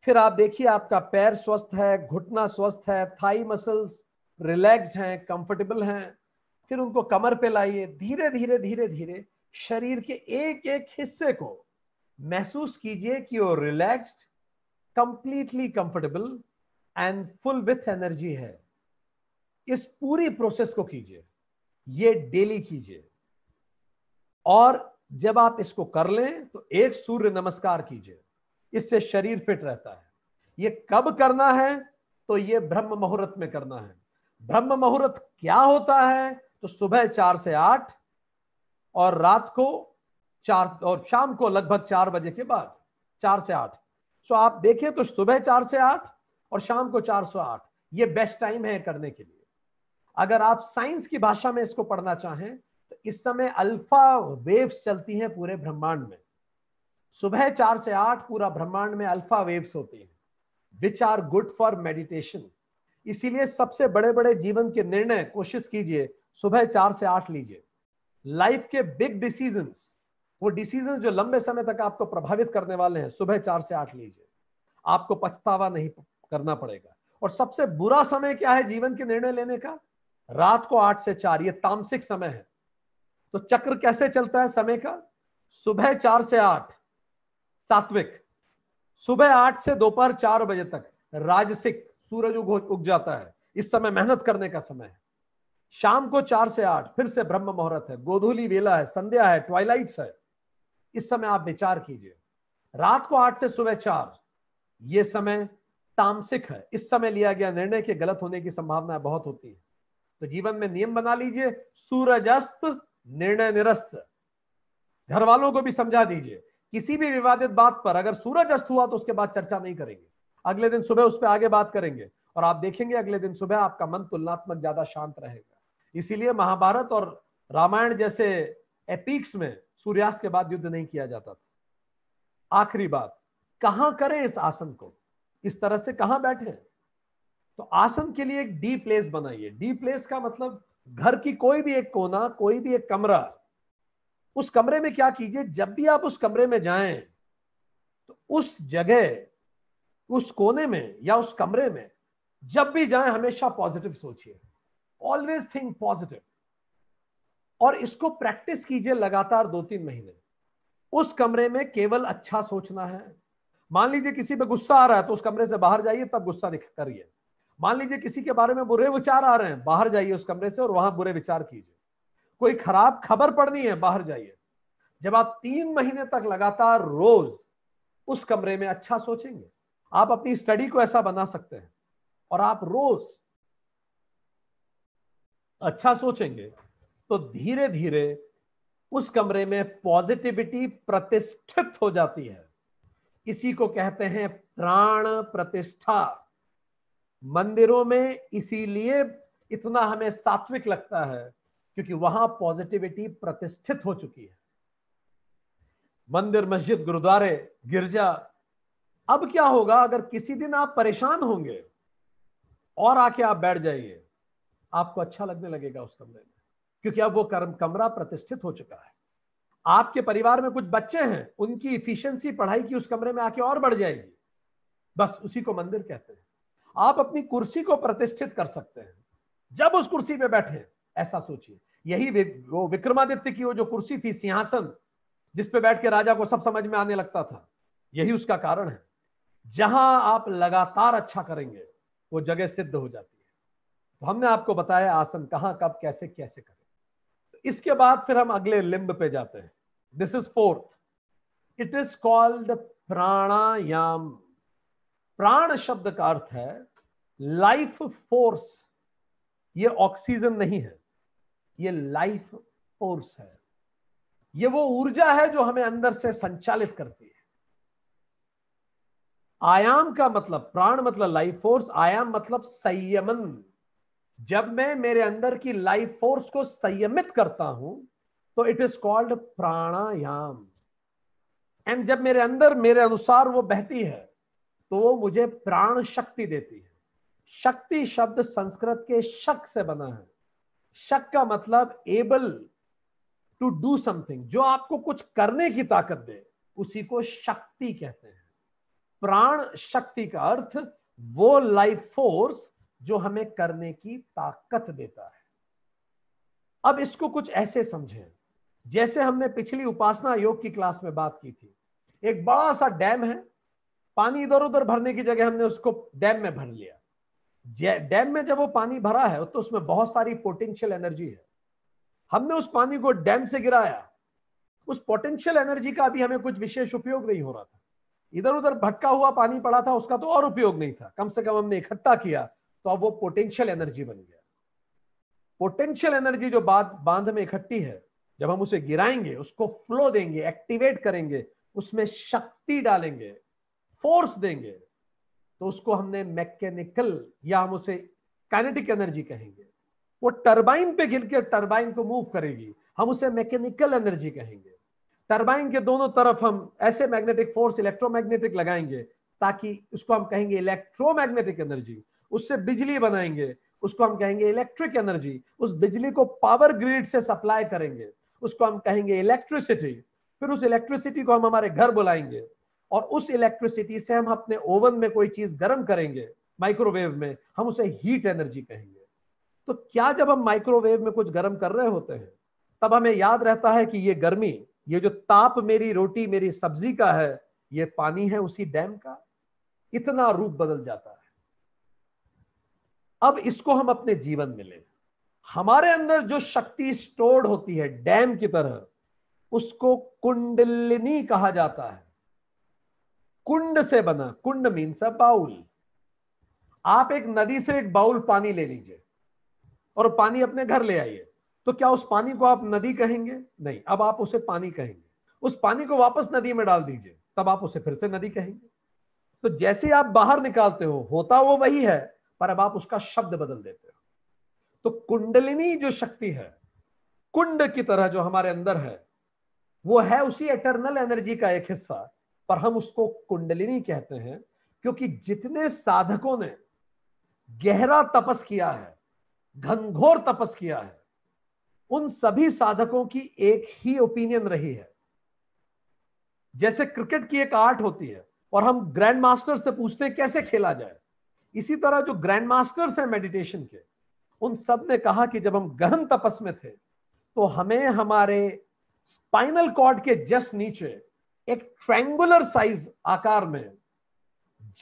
फिर आप देखिए आपका पैर स्वस्थ है घुटना स्वस्थ है थाई मसल्स रिलैक्स्ड हैं कंफर्टेबल हैं फिर उनको कमर पे लाइए धीरे धीरे धीरे धीरे शरीर के एक एक हिस्से को महसूस कीजिए कि वो relaxed completely comfortable and full with energy है इस पूरी प्रोसेस को कीजिए ये डेली कीजिए और जब आप इसको कर लें तो एक सूर्य नमस्कार कीजिए इससे शरीर फिट रहता है ये कब करना है तो ये ब्रह्म मुहूर्त में करना है ब्रह्म मुहूर्त क्या होता है तो सुबह चार से आठ और रात को चार और शाम को लगभग चार बजे के बाद चार से आठ सो आप देखें तो सुबह चार से आठ और शाम को चार सौ आठ ये बेस्ट टाइम है करने के लिए अगर आप साइंस की भाषा में इसको पढ़ना चाहें तो इस समय अल्फा वेव्स चलती हैं पूरे ब्रह्मांड में सुबह चार से आठ पूरा ब्रह्मांड में अल्फा वेव्स होती हैं which are good for meditation इसीलिए सबसे बड़े बड़े जीवन के निर्णय कोशिश कीजिए सुबह चार से आठ लीजिए लाइफ के बिग डिसीजन वो डिसीजन जो लंबे समय तक आपको प्रभावित करने वाले हैं सुबह चार से आठ लीजिए आपको पछतावा नहीं करना पड़ेगा और सबसे बुरा समय क्या है जीवन के निर्णय लेने का रात को आठ से चार ये तामसिक समय है तो चक्र कैसे चलता है समय का सुबह चार से आठ सात्विक सुबह आठ से दोपहर चार बजे तक राजसिक सूरज उग उग जाता है इस समय मेहनत करने का समय है शाम को चार से आठ फिर से ब्रह्म मुहूर्त है गोधूली वेला है संध्या है ट्वाइलाइट्स है इस समय आप विचार कीजिए रात को आठ से सुबह चार ये समय तामसिक है इस समय लिया गया निर्णय के गलत होने की संभावना बहुत होती है तो जीवन में नियम बना लीजिए सूरज अस्त निर्णय निरस्त घर वालों को भी समझा दीजिए किसी भी विवादित बात पर अगर सूरज अस्त हुआ तो उसके बाद चर्चा नहीं करेंगे अगले दिन सुबह उस पर आगे बात करेंगे और आप देखेंगे अगले दिन सुबह आपका मन तुलनात्मक ज्यादा शांत रहेगा इसीलिए महाभारत और रामायण जैसे एपिक्स में सूर्यास्त के बाद युद्ध नहीं किया जाता था आखिरी बात कहां करें इस आसन को इस तरह से कहां बैठे तो आसन के लिए एक डी प्लेस बनाइए डी प्लेस का मतलब घर की कोई भी एक कोना कोई भी एक कमरा उस कमरे में क्या कीजिए जब भी आप उस कमरे में जाएं तो उस जगह उस कोने में या उस कमरे में जब भी जाएं हमेशा पॉजिटिव सोचिए ऑलवेज थिंक पॉजिटिव और इसको प्रैक्टिस कीजिए लगातार दो तीन महीने उस कमरे में केवल अच्छा सोचना है मान लीजिए किसी पे गुस्सा आ रहा है तो उस कमरे से बाहर जाइए तब गुस्सा करिए मान लीजिए किसी के बारे में बुरे विचार आ रहे हैं बाहर जाइए उस कमरे से और वहां बुरे विचार कीजिए कोई खराब खबर पड़नी है बाहर जाइए जब आप तीन महीने तक लगातार रोज उस कमरे में अच्छा सोचेंगे आप अपनी स्टडी को ऐसा बना सकते हैं और आप रोज अच्छा सोचेंगे तो धीरे धीरे उस कमरे में पॉजिटिविटी प्रतिष्ठित हो जाती है इसी को कहते हैं प्राण प्रतिष्ठा मंदिरों में इसीलिए इतना हमें सात्विक लगता है क्योंकि वहां पॉजिटिविटी प्रतिष्ठित हो चुकी है मंदिर मस्जिद गुरुद्वारे गिरजा अब क्या होगा अगर किसी दिन आप परेशान होंगे और आके आप बैठ जाइए आपको अच्छा लगने लगेगा उस कमरे में क्योंकि अब वो कर्म कमरा प्रतिष्ठित हो चुका है आपके परिवार में कुछ बच्चे हैं उनकी इफिशियंसी पढ़ाई की उस कमरे में आके और बढ़ जाएगी बस उसी को मंदिर कहते हैं आप अपनी कुर्सी को प्रतिष्ठित कर सकते हैं जब उस कुर्सी पे बैठे ऐसा सोचिए यही वो विक्रमादित्य की वो जो कुर्सी थी सिंहासन पे बैठ के राजा को सब समझ में आने लगता था यही उसका कारण है जहां आप लगातार अच्छा करेंगे वो जगह सिद्ध हो जाती है तो हमने आपको बताया आसन कहां कब कैसे कैसे करें तो इसके बाद फिर हम अगले लिंब पे जाते हैं this is fourth it is called प्राणायाम प्राण शब्द का अर्थ है लाइफ फोर्स ये ऑक्सीजन नहीं है ये लाइफ फोर्स है ये वो ऊर्जा है जो हमें अंदर से संचालित करती है आयाम का मतलब प्राण मतलब लाइफ फोर्स आयाम मतलब संयमन जब मैं मेरे अंदर की लाइफ फोर्स को संयमित करता हूं तो इट इज कॉल्ड प्राणायाम एंड जब मेरे अंदर मेरे अनुसार वो बहती है तो वो मुझे प्राण शक्ति देती है शक्ति शब्द संस्कृत के शक से बना है शक का मतलब एबल टू डू समथिंग जो आपको कुछ करने की ताकत दे उसी को शक्ति कहते हैं प्राण शक्ति का अर्थ वो लाइफ फोर्स जो हमें करने की ताकत देता है अब इसको कुछ ऐसे समझें जैसे हमने पिछली उपासना योग की क्लास में बात की थी एक बड़ा सा डैम है पानी इधर उधर भरने की जगह हमने उसको डैम में भर लिया डैम में जब वो पानी भरा है तो उसमें बहुत सारी पोटेंशियल एनर्जी है हमने उस पानी को डैम से गिराया उस पोटेंशियल एनर्जी का अभी हमें कुछ विशेष उपयोग नहीं हो रहा था इधर उधर भटका हुआ पानी पड़ा था उसका तो और उपयोग नहीं था कम से कम हमने इकट्ठा किया तो अब वो पोटेंशियल एनर्जी बन गया पोटेंशियल एनर्जी जो बाद बांध में इकट्ठी है जब हम उसे गिराएंगे उसको फ्लो देंगे एक्टिवेट करेंगे उसमें शक्ति डालेंगे फोर्स देंगे तो उसको हमने मैकेनिकल या हम उसे काइनेटिक एनर्जी कहेंगे वो टरबाइन पे गिर के टरबाइन को मूव करेगी हम उसे मैकेनिकल एनर्जी कहेंगे टरबाइन के दोनों तरफ हम ऐसे मैग्नेटिक फोर्स इलेक्ट्रोमैग्नेटिक लगाएंगे ताकि उसको हम कहेंगे इलेक्ट्रोमैग्नेटिक एनर्जी उससे बिजली बनाएंगे उसको हम कहेंगे इलेक्ट्रिक एनर्जी उस बिजली को पावर ग्रिड से सप्लाई करेंगे उसको हम कहेंगे इलेक्ट्रिसिटी फिर उस इलेक्ट्रिसिटी को हम हमारे घर बुलाएंगे और उस इलेक्ट्रिसिटी से हम अपने ओवन में कोई चीज गर्म करेंगे माइक्रोवेव में हम उसे हीट एनर्जी कहेंगे तो क्या जब हम माइक्रोवेव में कुछ गर्म कर रहे होते हैं तब हमें याद रहता है कि ये गर्मी ये जो ताप मेरी रोटी मेरी सब्जी का है ये पानी है उसी डैम का इतना रूप बदल जाता है अब इसको हम अपने जीवन में ले हमारे अंदर जो शक्ति स्टोर्ड होती है डैम की तरह उसको कुंडलिनी कहा जाता है कुंड से बना कुंड मीन्स अ बाउल आप एक नदी से एक बाउल पानी ले लीजिए और पानी अपने घर ले आइए तो क्या उस पानी को आप नदी कहेंगे नहीं अब आप उसे पानी कहेंगे उस पानी को वापस नदी में डाल दीजिए तब आप उसे फिर से नदी कहेंगे तो जैसे आप बाहर निकालते हो होता वो वही है पर अब आप उसका शब्द बदल देते हो तो कुंडलिनी जो शक्ति है कुंड की तरह जो हमारे अंदर है वो है उसी एटर्नल एनर्जी का एक हिस्सा पर हम उसको कुंडलिनी कहते हैं क्योंकि जितने साधकों ने गहरा तपस किया है घनघोर तपस किया है उन सभी साधकों की एक ही ओपिनियन रही है जैसे क्रिकेट की एक आर्ट होती है और हम ग्रैंड मास्टर से पूछते हैं कैसे खेला जाए इसी तरह जो ग्रैंड मास्टर्स हैं मेडिटेशन के उन सब ने कहा कि जब हम गहन तपस में थे तो हमें हमारे स्पाइनल कॉर्ड के जस्ट नीचे एक ट्रैंगुलर साइज आकार में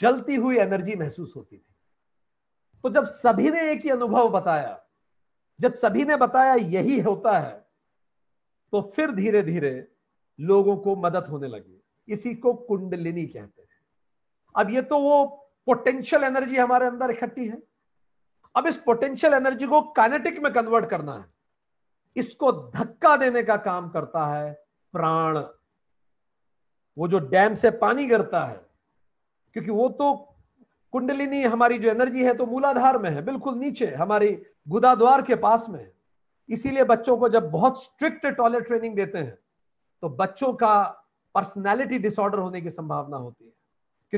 जलती हुई एनर्जी महसूस होती थी तो जब सभी ने एक ही अनुभव बताया जब सभी ने बताया यही होता है तो फिर धीरे धीरे लोगों को मदद होने लगी इसी को कुंडलिनी कहते हैं अब ये तो वो पोटेंशियल एनर्जी हमारे अंदर इकट्ठी है अब इस पोटेंशियल एनर्जी को काइनेटिक में कन्वर्ट करना है इसको धक्का देने का काम करता है प्राण वो जो डैम से पानी गिरता है क्योंकि वो तो कुंडलिनी हमारी जो एनर्जी है तो मूलाधार में है बिल्कुल नीचे हमारी द्वार के पास में इसीलिए बच्चों को जब बहुत स्ट्रिक्ट टॉयलेट ट्रेनिंग देते हैं तो बच्चों का पर्सनैलिटी डिसऑर्डर होने की संभावना होती है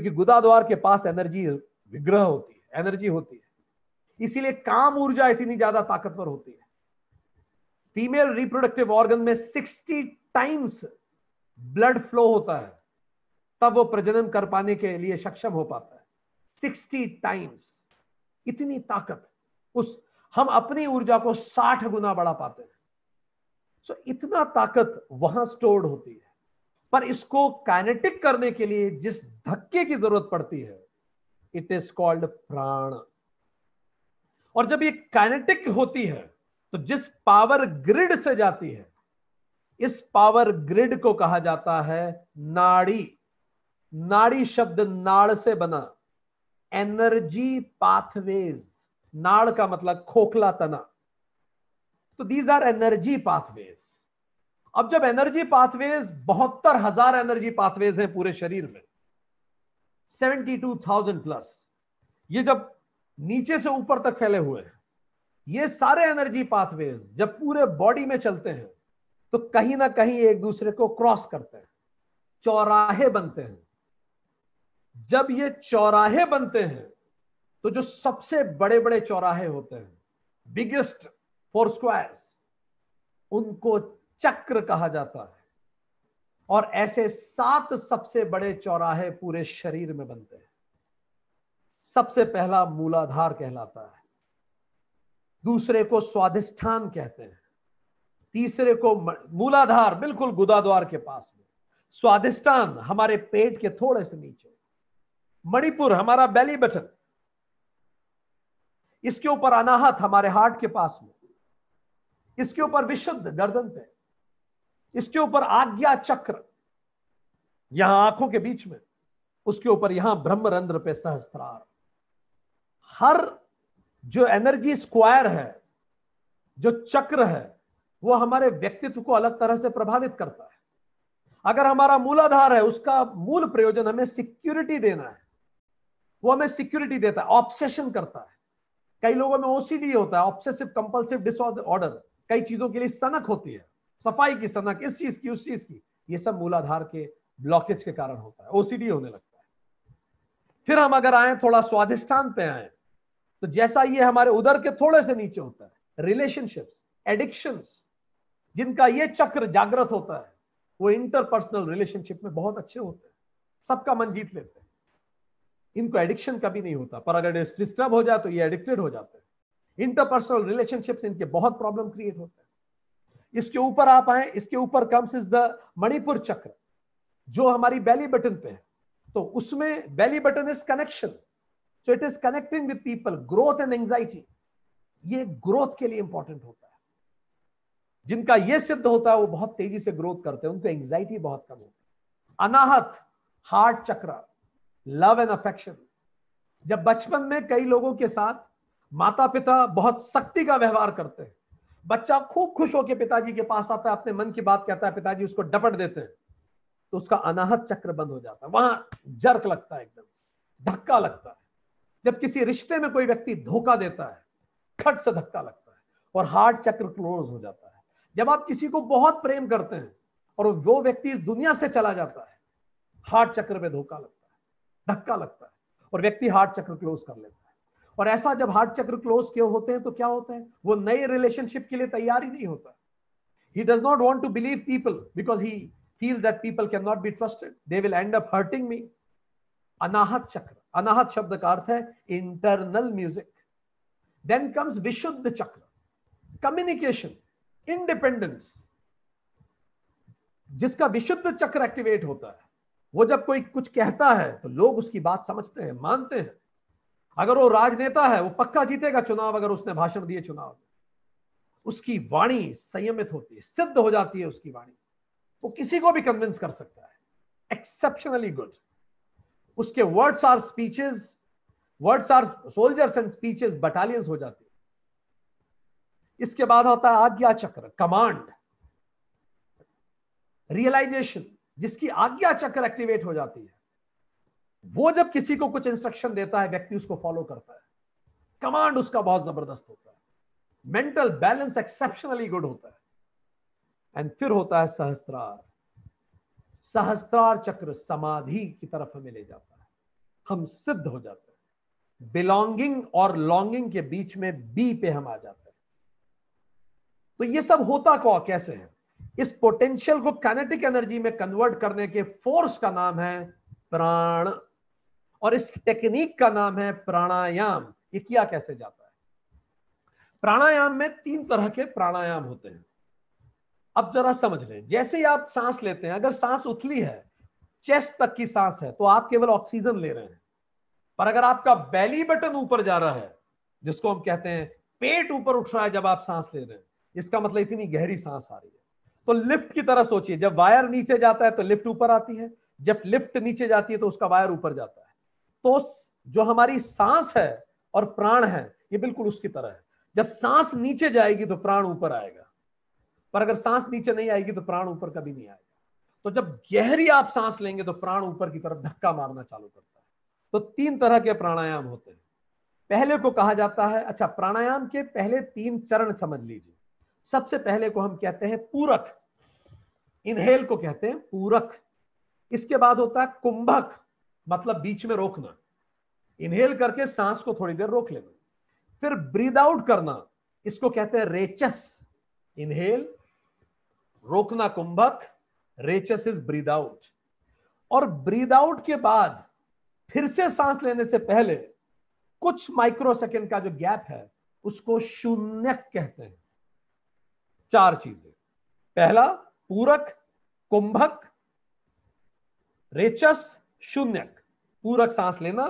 क्योंकि द्वार के पास एनर्जी विग्रह होती है एनर्जी होती है इसीलिए काम ऊर्जा इतनी ज्यादा ताकतवर होती है फीमेल रिप्रोडक्टिव ऑर्गन में 60 टाइम्स ब्लड फ्लो होता है तब वो प्रजनन कर पाने के लिए सक्षम हो पाता है सिक्सटी टाइम्स इतनी ताकत उस हम अपनी ऊर्जा को साठ गुना बढ़ा पाते हैं सो so, इतना ताकत वहां स्टोर्ड होती है पर इसको काइनेटिक करने के लिए जिस धक्के की जरूरत पड़ती है इट इज कॉल्ड प्राण और जब ये काइनेटिक होती है तो जिस पावर ग्रिड से जाती है इस पावर ग्रिड को कहा जाता है नाड़ी नाड़ी शब्द नाड़ से बना एनर्जी पाथवेज नाड़ का मतलब खोखला तना तो दीज आर एनर्जी पाथवेज अब जब एनर्जी पाथवेज बहत्तर हजार एनर्जी पाथवेज हैं पूरे शरीर में सेवेंटी टू थाउजेंड प्लस ये जब नीचे से ऊपर तक फैले हुए हैं ये सारे एनर्जी पाथवेज जब पूरे बॉडी में चलते हैं तो कहीं ना कहीं एक दूसरे को क्रॉस करते हैं चौराहे बनते हैं जब ये चौराहे बनते हैं तो जो सबसे बड़े बड़े चौराहे होते हैं बिगेस्ट फोर स्क्वायर्स उनको चक्र कहा जाता है और ऐसे सात सबसे बड़े चौराहे पूरे शरीर में बनते हैं सबसे पहला मूलाधार कहलाता है दूसरे को स्वाधिष्ठान कहते हैं तीसरे को मूलाधार बिल्कुल गुदाद्वार के पास में स्वादिष्टान हमारे पेट के थोड़े से नीचे मणिपुर हमारा बेली बटन इसके ऊपर अनाहत हमारे हार्ट के पास में इसके ऊपर विशुद्ध गर्दन पे इसके ऊपर आज्ञा चक्र यहां आंखों के बीच में उसके ऊपर यहां ब्रह्मरंध्र पे सहस्त्रार हर जो एनर्जी स्क्वायर है जो चक्र है वो हमारे व्यक्तित्व को अलग तरह से प्रभावित करता है अगर हमारा मूलाधार है उसका मूल प्रयोजन हमें सिक्योरिटी देना है वो हमें सिक्योरिटी देता है ऑब्सेशन करता है कई लोगों में ओसीडी होता है ऑब्सेसिव कंपल्सिव डिसऑर्डर कई चीजों के लिए सनक होती है सफाई की सनक इस चीज की उस चीज की ये सब मूलाधार के ब्लॉकेज के कारण होता है ओसीडी होने लगता है फिर हम अगर आए थोड़ा स्वादिष्ठान पे आए तो जैसा ये हमारे उधर के थोड़े से नीचे होता है रिलेशनशिप्स एडिक्शंस जिनका ये चक्र जागृत होता है वो इंटरपर्सनल रिलेशनशिप में बहुत अच्छे होते हैं सबका मन जीत लेते हैं इनको एडिक्शन कभी नहीं होता पर अगर डिस्टर्ब हो जाए तो ये एडिक्टेड हो जाते हैं इंटरपर्सनल रिलेशनशिप इनके बहुत प्रॉब्लम क्रिएट होते हैं इसके ऊपर आप आए इसके ऊपर कम्स इज द मणिपुर चक्र जो हमारी बैली बटन पे है तो उसमें belly button is connection so it is connecting with people growth and anxiety ये ग्रोथ के लिए इंपॉर्टेंट होता है जिनका यह सिद्ध होता है वो बहुत तेजी से ग्रोथ करते हैं उनको एंग्जाइटी बहुत कम होती है अनाहत heart chakra love and affection जब बचपन में कई लोगों के साथ माता पिता बहुत सख्ती का व्यवहार करते हैं बच्चा खूब खुश होकर पिताजी के पास आता है अपने मन की बात कहता है पिताजी उसको डपट देते हैं तो उसका अनाहत चक्र बंद हो जाता है वहां जर्क लगता है एकदम धक्का लगता है जब किसी रिश्ते में कोई व्यक्ति धोखा देता है खट से धक्का लगता है और हार्ट चक्र क्लोज हो जाता है जब आप किसी को बहुत प्रेम करते हैं और वो व्यक्ति इस दुनिया से चला जाता है हार्ट चक्र में धोखा लगता है धक्का लगता है और व्यक्ति हार्ट चक्र क्लोज कर लेता है और ऐसा जब हार्ट चक्र क्लोज क्यों होते हैं तो क्या होता है वो नए रिलेशनशिप के लिए तैयार ही नहीं होता he does not want to believe people because he feel that people can not be trusted they will end up hurting me अनाहत चक्र अनाहत शब्द का अर्थ है इंटरनल म्यूजिक देन कम्स विशुद्ध चक्र कम्युनिकेशन इंडिपेंडेंस जिसका विशुद्ध चक्र एक्टिवेट होता है वो जब कोई कुछ कहता है तो लोग उसकी बात समझते हैं मानते हैं अगर वो राजनेता है वो पक्का जीतेगा चुनाव अगर उसने भाषण दिए चुनाव उसकी वाणी संयमित होती है सिद्ध हो जाती है उसकी वाणी वो किसी को भी कन्विंस कर सकता है एक्सेप्शनली गुड उसके words are speeches words are soldiers and speeches battalions हो जाती है इसके बाद होता है आज्ञा चक्र कमांड रियलाइजेशन जिसकी आज्ञा चक्र एक्टिवेट हो जाती है वो जब किसी को कुछ इंस्ट्रक्शन देता है व्यक्ति उसको फॉलो करता है कमांड उसका बहुत जबरदस्त होता है मेंटल बैलेंस एक्सेप्शनली गुड होता है एंड फिर होता है सहस्त्रार सहस्त्रार चक्र समाधि की तरफ हमें ले जाता है हम सिद्ध हो जाते हैं बिलोंगिंग और लॉन्गिंग के बीच में बी पे हम आ जाते हैं तो ये सब होता को कैसे है इस पोटेंशियल को कैनेटिक एनर्जी में कन्वर्ट करने के फोर्स का नाम है प्राण और इस टेक्निक का नाम है प्राणायाम ये किया कैसे जाता है प्राणायाम में तीन तरह के प्राणायाम होते हैं अब जरा समझ लें जैसे ही आप सांस लेते हैं अगर सांस उथली है चेस्ट तक की सांस है तो आप केवल ऑक्सीजन ले रहे हैं पर अगर आपका बैली बटन ऊपर जा रहा है जिसको हम कहते हैं पेट ऊपर उठ रहा है जब आप सांस ले रहे हैं इसका मतलब इतनी गहरी सांस आ रही है तो लिफ्ट की तरह सोचिए जब वायर नीचे जाता है तो लिफ्ट ऊपर आती है जब लिफ्ट नीचे जाती है तो उसका वायर ऊपर जाता है तो जो हमारी सांस है और प्राण है ये बिल्कुल उसकी तरह है जब सांस नीचे जाएगी तो प्राण ऊपर आएगा पर अगर सांस नीचे नहीं आएगी तो प्राण ऊपर कभी नहीं आएगा तो जब गहरी आप सांस लेंगे तो प्राण ऊपर की तरफ धक्का मारना चालू करता है तो तीन तरह के प्राणायाम होते हैं पहले को कहा जाता है अच्छा प्राणायाम के पहले तीन चरण समझ लीजिए सबसे पहले को हम कहते हैं पूरक इनहेल को कहते हैं पूरक इसके बाद होता है कुंभक मतलब बीच में रोकना इनहेल करके सांस को थोड़ी देर रोक लेना फिर ब्रीद आउट करना इसको कहते हैं रेचस इनहेल रोकना कुंभक रेचस इज ब्रीद आउट और ब्रीद आउट के बाद फिर से सांस लेने से पहले कुछ माइक्रो सेकेंड का जो गैप है उसको शून्य कहते हैं चार चीजें पहला पूरक कुंभक रेचस शून्यक पूरक सांस लेना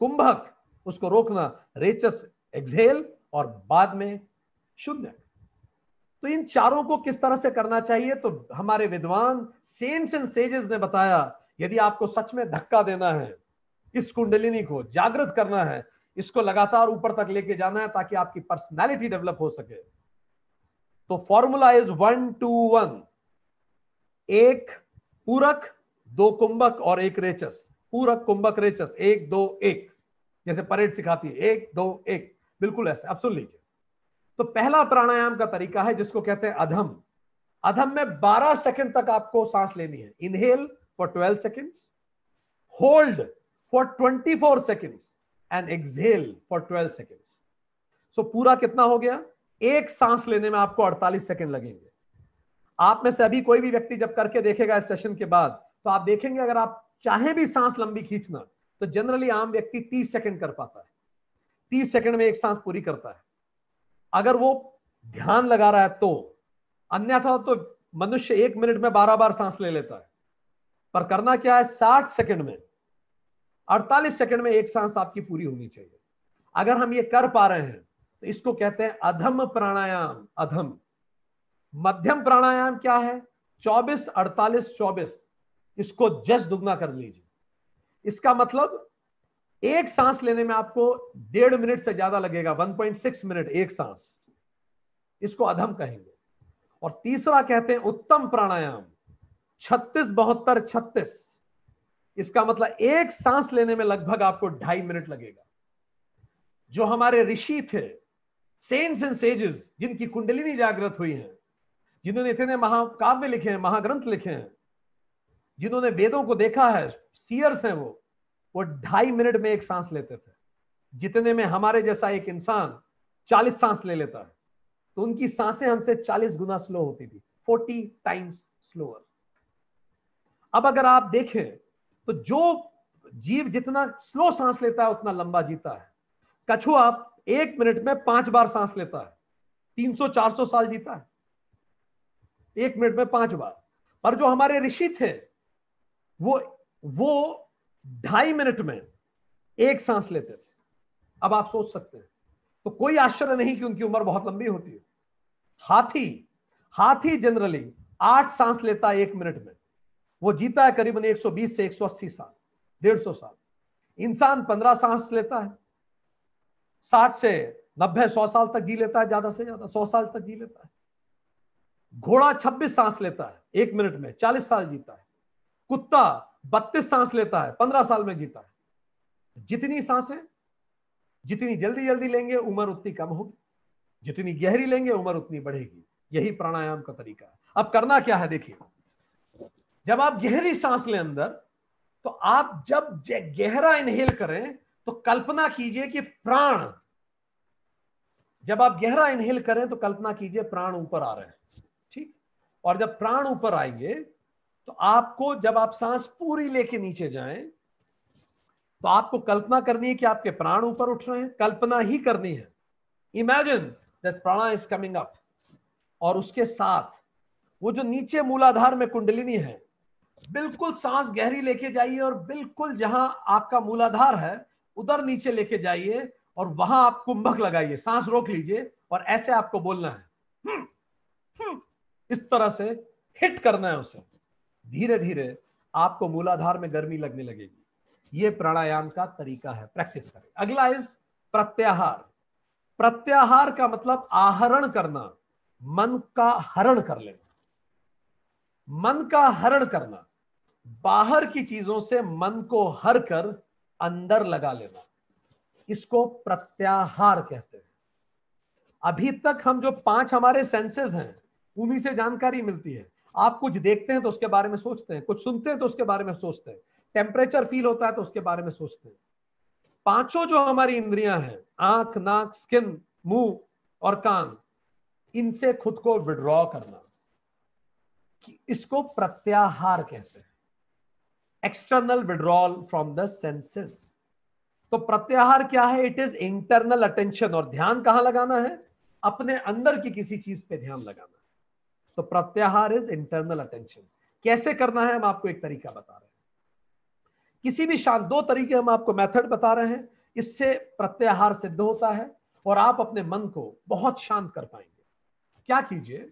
कुंभक उसको रोकना रेचस एक्सहेल और बाद में शून्य तो इन चारों को किस तरह से करना चाहिए तो हमारे विद्वान सेंस एंड सेजेस ने बताया यदि आपको सच में धक्का देना है इस कुंडलिनी को जागृत करना है इसको लगातार ऊपर तक लेके जाना है ताकि आपकी पर्सनालिटी डेवलप हो सके तो formula is one two one एक पूरक दो कुंभक और एक रेचस पूरक कुंभक रेचस एक दो एक जैसे परेड सिखाती है एक दो एक बिल्कुल ऐसे आप सुन लीजिए तो पहला प्राणायाम का तरीका है जिसको कहते हैं अधम अधम में 12 सेकंड तक आपको सांस लेनी है inhale for 12 seconds hold for 24 seconds and exhale for 12 seconds so पूरा कितना हो गया एक सांस लेने में आपको 48 सेकंड लगेंगे आप में से अभी कोई भी व्यक्ति जब करके देखेगा इस सेशन के बाद तो आप देखेंगे अगर आप चाहे भी सांस लंबी खींचना तो जनरली आम व्यक्ति तीस सेकंड कर पाता है तीस सेकंड में एक सांस पूरी करता है अगर वो ध्यान लगा रहा है तो अन्यथा तो मनुष्य एक मिनट में बारह बार सांस ले लेता है पर करना क्या है साठ सेकंड में अड़तालीस सेकंड में एक सांस आपकी पूरी होनी चाहिए अगर हम ये कर पा रहे हैं तो इसको कहते हैं अधम प्राणायाम अधम मध्यम प्राणायाम क्या है 24 48 24 इसको जस दुगना कर लीजिए इसका मतलब एक सांस लेने में आपको डेढ़ मिनट से ज्यादा लगेगा 1.6 मिनट एक सांस इसको अधम कहेंगे और तीसरा कहते हैं उत्तम प्राणायाम छत्तीस बहत्तर छत्तीस इसका मतलब एक सांस लेने में लगभग आपको ढाई मिनट लगेगा जो हमारे ऋषि थे सेंट्स एंड सेजेस जिनकी कुंडलिनी जागृत हुई है जिन्होंने इतने महाकाव्य लिखे हैं महाग्रंथ लिखे हैं जिन्होंने वेदों को देखा है सीयर्स हैं वो वो ढाई मिनट में एक सांस लेते थे जितने में हमारे जैसा एक इंसान चालीस सांस ले लेता है तो उनकी सांसें हमसे चालीस गुना स्लो होती थी फोर्टी टाइम्स स्लोअर अब अगर आप देखें तो जो जीव जितना स्लो सांस लेता है उतना लंबा जीता है कछुआ एक मिनट में पांच बार सांस लेता है 300-400 साल जीता है एक मिनट में पांच बार पर जो हमारे ऋषि थे वो वो ढाई मिनट में एक सांस लेते थे अब आप सोच सकते हैं तो कोई आश्चर्य नहीं कि उनकी उम्र बहुत लंबी होती है हाथी हाथी जनरली आठ सांस लेता है एक मिनट में वो जीता है करीबन 120 से 180 साल सौ साल इंसान 15 सांस लेता है साठ से नब्बे सौ साल तक जी लेता है ज्यादा से ज्यादा सौ साल तक जी लेता है घोड़ा छब्बीस सांस लेता है एक मिनट में चालीस साल जीता है कुत्ता बत्तीस सांस लेता है पंद्रह साल में जीता है जितनी सांसें जितनी जल्दी जल्दी लेंगे उम्र उतनी कम होगी जितनी गहरी लेंगे उम्र उतनी बढ़ेगी यही प्राणायाम का तरीका है अब करना क्या है देखिए जब आप गहरी सांस लें अंदर तो आप जब गहरा इनहेल करें तो कल्पना कीजिए कि प्राण जब आप गहरा इनहेल करें तो कल्पना कीजिए प्राण ऊपर आ रहे हैं ठीक और जब प्राण ऊपर आएंगे तो आपको जब आप सांस पूरी लेके नीचे जाएं तो आपको कल्पना करनी है कि आपके प्राण ऊपर उठ रहे हैं कल्पना ही करनी है imagine that prana is coming up और उसके साथ वो जो नीचे मूलाधार में कुंडलिनी है बिल्कुल सांस गहरी लेके जाइए और बिल्कुल जहां आपका मूलाधार है उधर नीचे लेके जाइए और वहां आप कुंभक लगाइए सांस रोक लीजिए और ऐसे आपको बोलना है हम्म, हम्म, इस तरह से हिट करना है उसे धीरे धीरे आपको मूलाधार में गर्मी लगने लगेगी ये प्राणायाम का तरीका है प्रैक्टिस करें अगला इस प्रत्याहार प्रत्याहार का मतलब आहरण करना मन का हरण कर लेना मन का हरण करना बाहर की चीजों से मन को हर कर अंदर लगा लेना इसको प्रत्याहार कहते हैं अभी तक हम जो पांच हमारे सेंसेस हैं उन्हीं से जानकारी मिलती है आप कुछ देखते हैं तो उसके बारे में सोचते हैं कुछ सुनते हैं तो उसके बारे में सोचते हैं टेम्परेचर फील होता है तो उसके बारे में सोचते हैं पांचों जो हमारी इंद्रियां हैं आंख नाक स्किन मुंह और कान इनसे खुद को विड्रॉ करना इसको प्रत्याहार कहते हैं external withdrawal from the senses तो प्रत्याहार क्या है इट इज इंटरनल अटेंशन और ध्यान कहां लगाना है अपने अंदर की किसी चीज पे ध्यान लगाना है तो प्रत्याहार इज इंटरनल अटेंशन कैसे करना है हम आपको एक तरीका बता रहे हैं किसी भी शांत दो तरीके हम आपको मेथड बता रहे हैं इससे प्रत्याहार सिद्ध होता है और आप अपने मन को बहुत शांत कर पाएंगे क्या कीजिए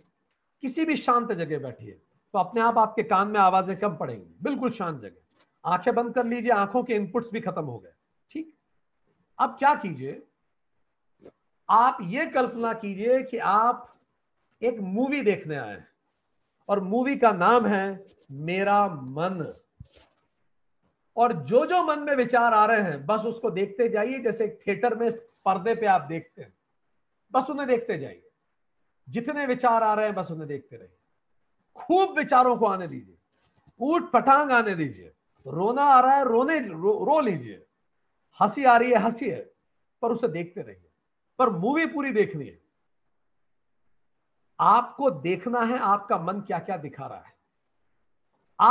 किसी भी शांत जगह बैठिए तो अपने आप आपके कान में आवाजें कम पड़ेंगी बिल्कुल शांत जगह आंखें बंद कर लीजिए आंखों के इनपुट्स भी खत्म हो गए ठीक अब क्या कीजिए आप ये कल्पना कीजिए कि आप एक मूवी देखने आए हैं और मूवी का नाम है मेरा मन और जो जो मन में विचार आ रहे हैं बस उसको देखते जाइए जैसे थिएटर में पर्दे पे आप देखते हैं बस उन्हें देखते जाइए जितने विचार आ रहे हैं बस उन्हें देखते रहिए खूब विचारों को आने दीजिए ऊट पटांग आने दीजिए रोना आ रहा है रोने रो, रो लीजिए हंसी आ रही है हंसी है पर उसे देखते रहिए पर मूवी पूरी देखनी है आपको देखना है आपका मन क्या क्या दिखा रहा है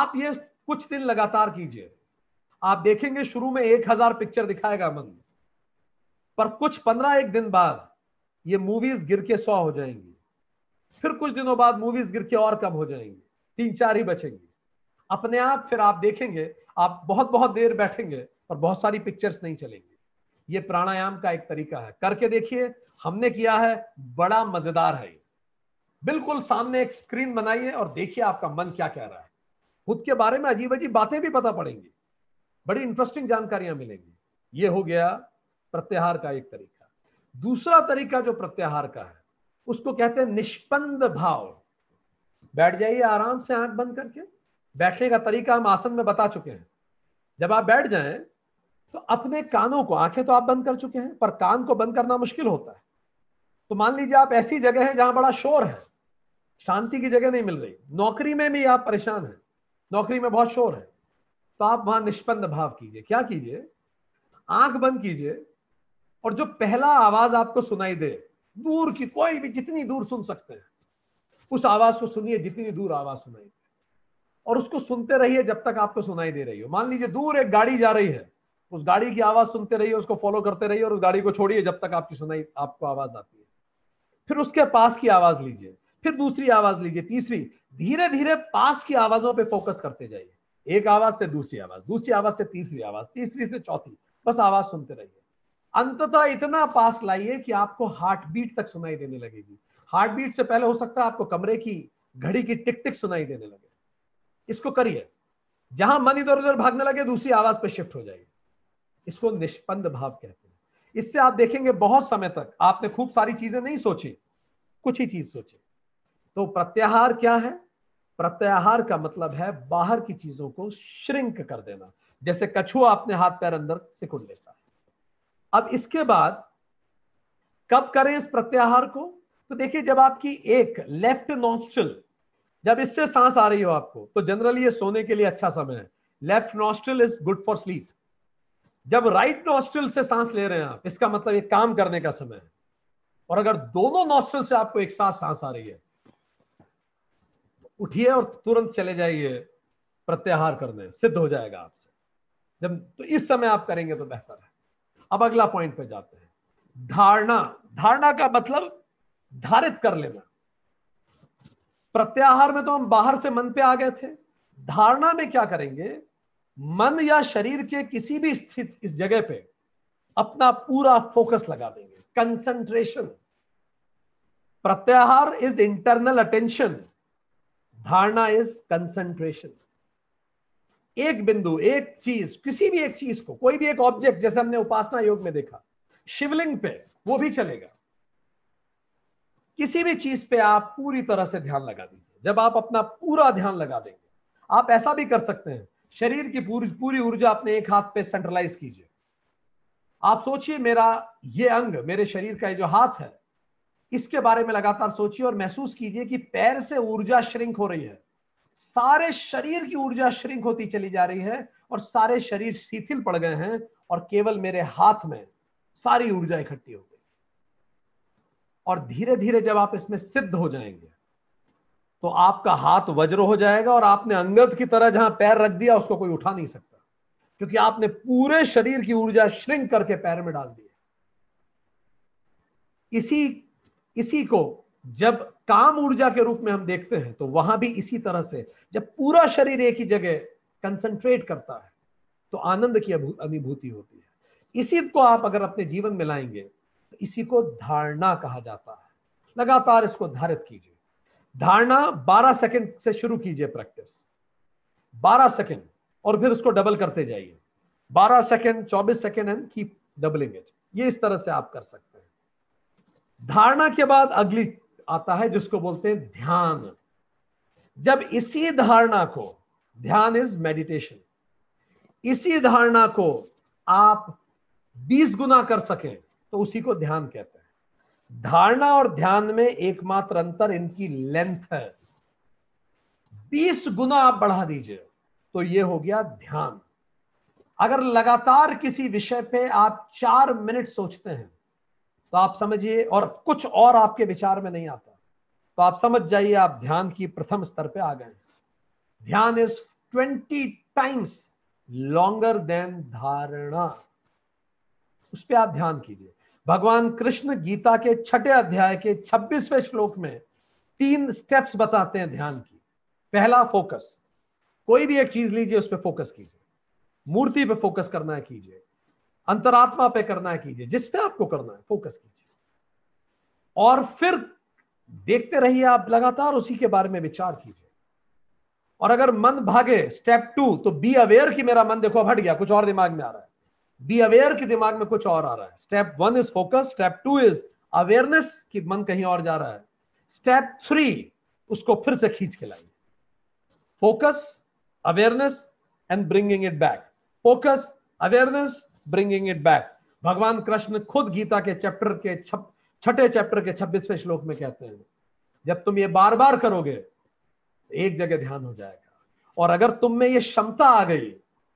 आप ये कुछ दिन लगातार कीजिए आप देखेंगे शुरू में एक हजार पिक्चर दिखाएगा मन पर कुछ पंद्रह एक दिन बाद ये मूवीज गिर के सौ हो जाएंगी फिर कुछ दिनों बाद मूवीज गिर के और कम हो जाएंगी तीन चार ही बचेंगी अपने आप फिर आप देखेंगे आप बहुत बहुत देर बैठेंगे और बहुत सारी पिक्चर्स नहीं चलेंगी ये प्राणायाम का एक तरीका है करके देखिए हमने किया है बड़ा मजेदार है बिल्कुल सामने एक स्क्रीन बनाइए और देखिए आपका मन क्या कह रहा है खुद के बारे में अजीब अजीब बातें भी पता पड़ेंगी बड़ी इंटरेस्टिंग जानकारियां मिलेंगी ये हो गया प्रत्याहार का एक तरीका दूसरा तरीका जो प्रत्याहार का है उसको कहते हैं निष्पंद भाव बैठ जाइए आराम से आंख बंद करके बैठने का तरीका हम आसन में बता चुके हैं जब आप बैठ जाए तो अपने कानों को आंखें तो आप बंद कर चुके हैं पर कान को बंद करना मुश्किल होता है तो मान लीजिए आप ऐसी जगह है जहां बड़ा शोर है शांति की जगह नहीं मिल रही नौकरी में भी आप परेशान हैं नौकरी में बहुत शोर है तो आप वहां निष्पन्द भाव कीजिए क्या कीजिए आंख बंद कीजिए और जो पहला आवाज आपको सुनाई दे दूर की कोई भी जितनी दूर सुन सकते हैं उस आवाज को सुनिए जितनी दूर आवाज सुनाई और उसको सुनते रहिए जब तक आपको सुनाई दे रही हो मान लीजिए दूर एक गाड़ी जा रही है उस गाड़ी की आवाज सुनते रहिए उसको फॉलो करते रहिए और उस गाड़ी को छोड़िए जब तक आपकी सुनाई आपको आवाज आती है फिर उसके पास की आवाज लीजिए फिर दूसरी आवाज लीजिए तीसरी धीरे धीरे पास की आवाजों पर फोकस करते जाइए एक आवाज से दूसरी आवाज दूसरी आवाज से तीसरी आवाज तीसरी से चौथी बस आवाज सुनते रहिए अंततः इतना पास लाइए कि आपको हार्ट बीट तक सुनाई देने लगेगी हार्ट बीट से पहले हो सकता है आपको कमरे की घड़ी की टिक टिक सुनाई देने लगे इसको करिए जहां मन इधर उधर भागने लगे दूसरी आवाज पर शिफ्ट हो जाएगी इसको निष्पंद भाव कहते हैं इससे आप देखेंगे बहुत समय तक आपने खूब सारी चीजें नहीं सोची कुछ ही चीज सोची तो प्रत्याहार क्या है प्रत्याहार का मतलब है बाहर की चीजों को श्रिंक कर देना जैसे कछुआ अपने हाथ पैर अंदर सिकुड़ लेता है अब इसके बाद कब करें इस प्रत्याहार को तो देखिए जब आपकी एक लेफ्ट नॉस्ट्रिल जब इससे सांस आ रही हो आपको तो जनरली ये सोने के लिए अच्छा समय है left nostril is good for sleep जब राइट right नॉस्ट्रिल से सांस ले रहे हैं आप इसका मतलब एक काम करने का समय है और अगर दोनों नोस्टल से आपको एक साथ सांस आ रही है उठिए और तुरंत चले जाइए प्रत्याहार करने सिद्ध हो जाएगा आपसे जब तो इस समय आप करेंगे तो बेहतर है अब अगला पॉइंट पे जाते हैं धारणा धारणा का मतलब धारित कर लेना प्रत्याहार में तो हम बाहर से मन पे आ गए थे धारणा में क्या करेंगे मन या शरीर के किसी भी स्थित इस जगह पे अपना पूरा फोकस लगा देंगे कंसंट्रेशन प्रत्याहार इज इंटरनल अटेंशन धारणा इज कंसंट्रेशन एक बिंदु एक चीज किसी भी एक चीज को कोई भी एक ऑब्जेक्ट जैसे हमने उपासना योग में देखा शिवलिंग पे वो भी चलेगा किसी भी चीज पे आप पूरी तरह से ध्यान लगा दीजिए जब आप अपना पूरा ध्यान लगा देंगे आप ऐसा भी कर सकते हैं शरीर की पूरी पूरी ऊर्जा अपने एक हाथ पे सेंट्रलाइज कीजिए आप सोचिए मेरा ये अंग मेरे शरीर का ये जो हाथ है इसके बारे में लगातार सोचिए और महसूस कीजिए कि पैर से ऊर्जा श्रिंक हो रही है सारे शरीर की ऊर्जा श्रिंक होती चली जा रही है और सारे शरीर शिथिल पड़ गए हैं और केवल मेरे हाथ में सारी ऊर्जा इकट्ठी हो गई और धीरे धीरे जब आप इसमें सिद्ध हो जाएंगे तो आपका हाथ वज्र हो जाएगा और आपने अंगद की तरह जहां पैर रख दिया उसको कोई उठा नहीं सकता क्योंकि आपने पूरे शरीर की ऊर्जा श्रिंक करके पैर में डाल दी इसी इसी को जब काम ऊर्जा के रूप में हम देखते हैं तो वहां भी इसी तरह से जब पूरा शरीर एक ही जगह कंसंट्रेट करता है तो आनंद की अनुभूति होती है इसी को आप अगर अपने जीवन में लाएंगे तो इसी को धारणा कहा जाता है लगातार इसको धारित कीजिए धारणा 12 सेकंड से शुरू कीजिए प्रैक्टिस 12 सेकंड और फिर उसको डबल करते जाइए 12 second 24 second and keep doubling it ये इस तरह से आप कर सकते हैं धारणा के बाद अगली आता है जिसको बोलते हैं ध्यान जब इसी धारणा को ध्यान इज मेडिटेशन इसी धारणा को आप 20 गुना कर सकें तो उसी को ध्यान कहते हैं धारणा और ध्यान में एकमात्र अंतर इनकी लेंथ है 20 गुना आप बढ़ा दीजिए तो ये हो गया ध्यान अगर लगातार किसी विषय पे आप चार मिनट सोचते हैं तो आप समझिए और कुछ और आपके विचार में नहीं आता तो आप समझ जाइए आप ध्यान की प्रथम स्तर पे आ गए ध्यान is twenty times longer than धारणा उस पर आप ध्यान कीजिए भगवान कृष्ण गीता के छठे अध्याय के छब्बीसवें श्लोक में तीन स्टेप्स बताते हैं ध्यान की पहला फोकस कोई भी एक चीज लीजिए उस पर फोकस कीजिए मूर्ति पे फोकस करना है कीजिए अंतरात्मा पे करना है कीजिए जिस पे आपको करना है फोकस कीजिए और फिर देखते रहिए आप लगातार उसी के बारे में विचार कीजिए और अगर मन भागे step two to be aware कि मेरा मन देखो हट गया कुछ और दिमाग में आ रहा है बी अवेयर कि दिमाग में कुछ और आ रहा है step one is focus step two is awareness कि मन कहीं और जा रहा है स्टेप थ्री उसको फिर से खींच के लाइए focus awareness and bringing it back focus awareness bringing it back भगवान कृष्ण खुद गीता के चैप्टर के छठे चैप्टर के छब्बीसवें श्लोक में कहते हैं जब तुम ये बार बार करोगे एक जगह ध्यान हो जाएगा और अगर तुम में ये क्षमता आ गई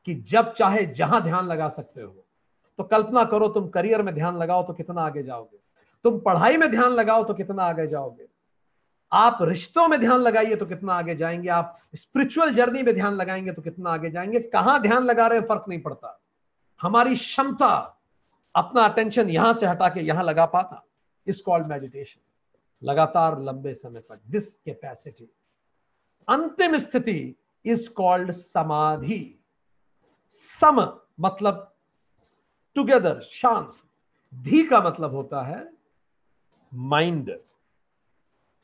कि जब चाहे जहां ध्यान लगा सकते हो तो कल्पना करो तुम करियर में ध्यान लगाओ तो कितना आगे जाओगे तुम पढ़ाई में ध्यान लगाओ तो कितना आगे जाओगे आप रिश्तों में ध्यान लगाइए तो कितना आगे जाएंगे आप स्पिरिचुअल जर्नी में ध्यान लगाएंगे तो कितना आगे जाएंगे कहां ध्यान लगा रहे हैं फर्क नहीं पड़ता हमारी क्षमता अपना अटेंशन यहां से हटा के यहां लगा पाता इस कॉल्ड मेडिटेशन लगातार लंबे समय पर दिस कैपेसिटी अंतिम स्थिति इज कॉल्ड समाधि सम मतलब टुगेदर शांत धी का मतलब होता है माइंड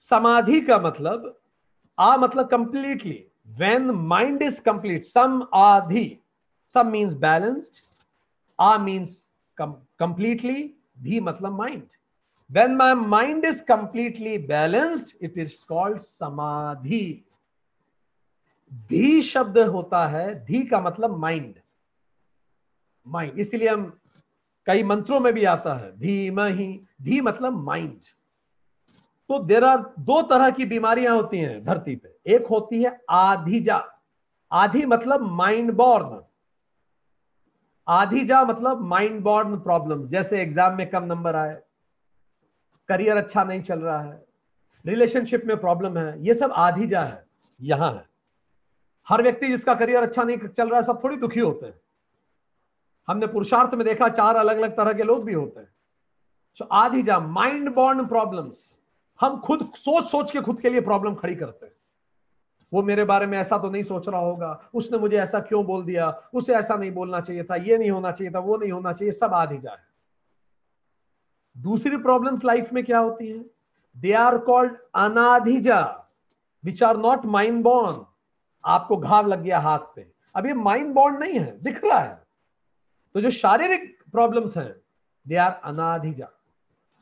समाधि का मतलब आ मतलब कंप्लीटली माइंड इज कंप्लीट सम आधी सम मीन्स बैलेंस्ड आ मीन्स कंप्लीटली completely, मतलब mind when my mind is completely balanced it is called समाधि धी शब्द होता है धी का मतलब माइंड माइंड इसलिए हम कई मंत्रों में भी आता है धीम ही धी मतलब माइंड तो देर आर दो तरह की बीमारियां होती हैं धरती पे एक होती है आधीजा आधी मतलब माइंड बॉर्न आधी जा मतलब माइंड बॉर्न प्रॉब्लम जैसे एग्जाम में कम नंबर आए करियर अच्छा नहीं चल रहा है रिलेशनशिप में प्रॉब्लम है ये सब आधी जा है यहां है हर व्यक्ति जिसका करियर अच्छा नहीं चल रहा है सब थोड़ी दुखी होते हैं हमने पुरुषार्थ में देखा चार अलग अलग तरह के लोग भी होते हैं सो आधी जा माइंड बॉर्न प्रॉब्लम्स हम खुद सोच सोच के खुद के लिए प्रॉब्लम खड़ी करते हैं वो मेरे बारे में ऐसा तो नहीं सोच रहा होगा उसने मुझे ऐसा क्यों बोल दिया उसे ऐसा नहीं बोलना चाहिए था ये नहीं होना चाहिए था वो नहीं होना चाहिए सब आधी जाए दूसरी प्रॉब्लम्स लाइफ में क्या होती है दे आर कॉल्ड अनाधिजा which are not mind bond आपको घाव लग गया हाथ पे अब ये माइंड बॉन्ड नहीं है दिख रहा है तो जो शारीरिक प्रॉब्लम्स हैं दे आर अनाधिजा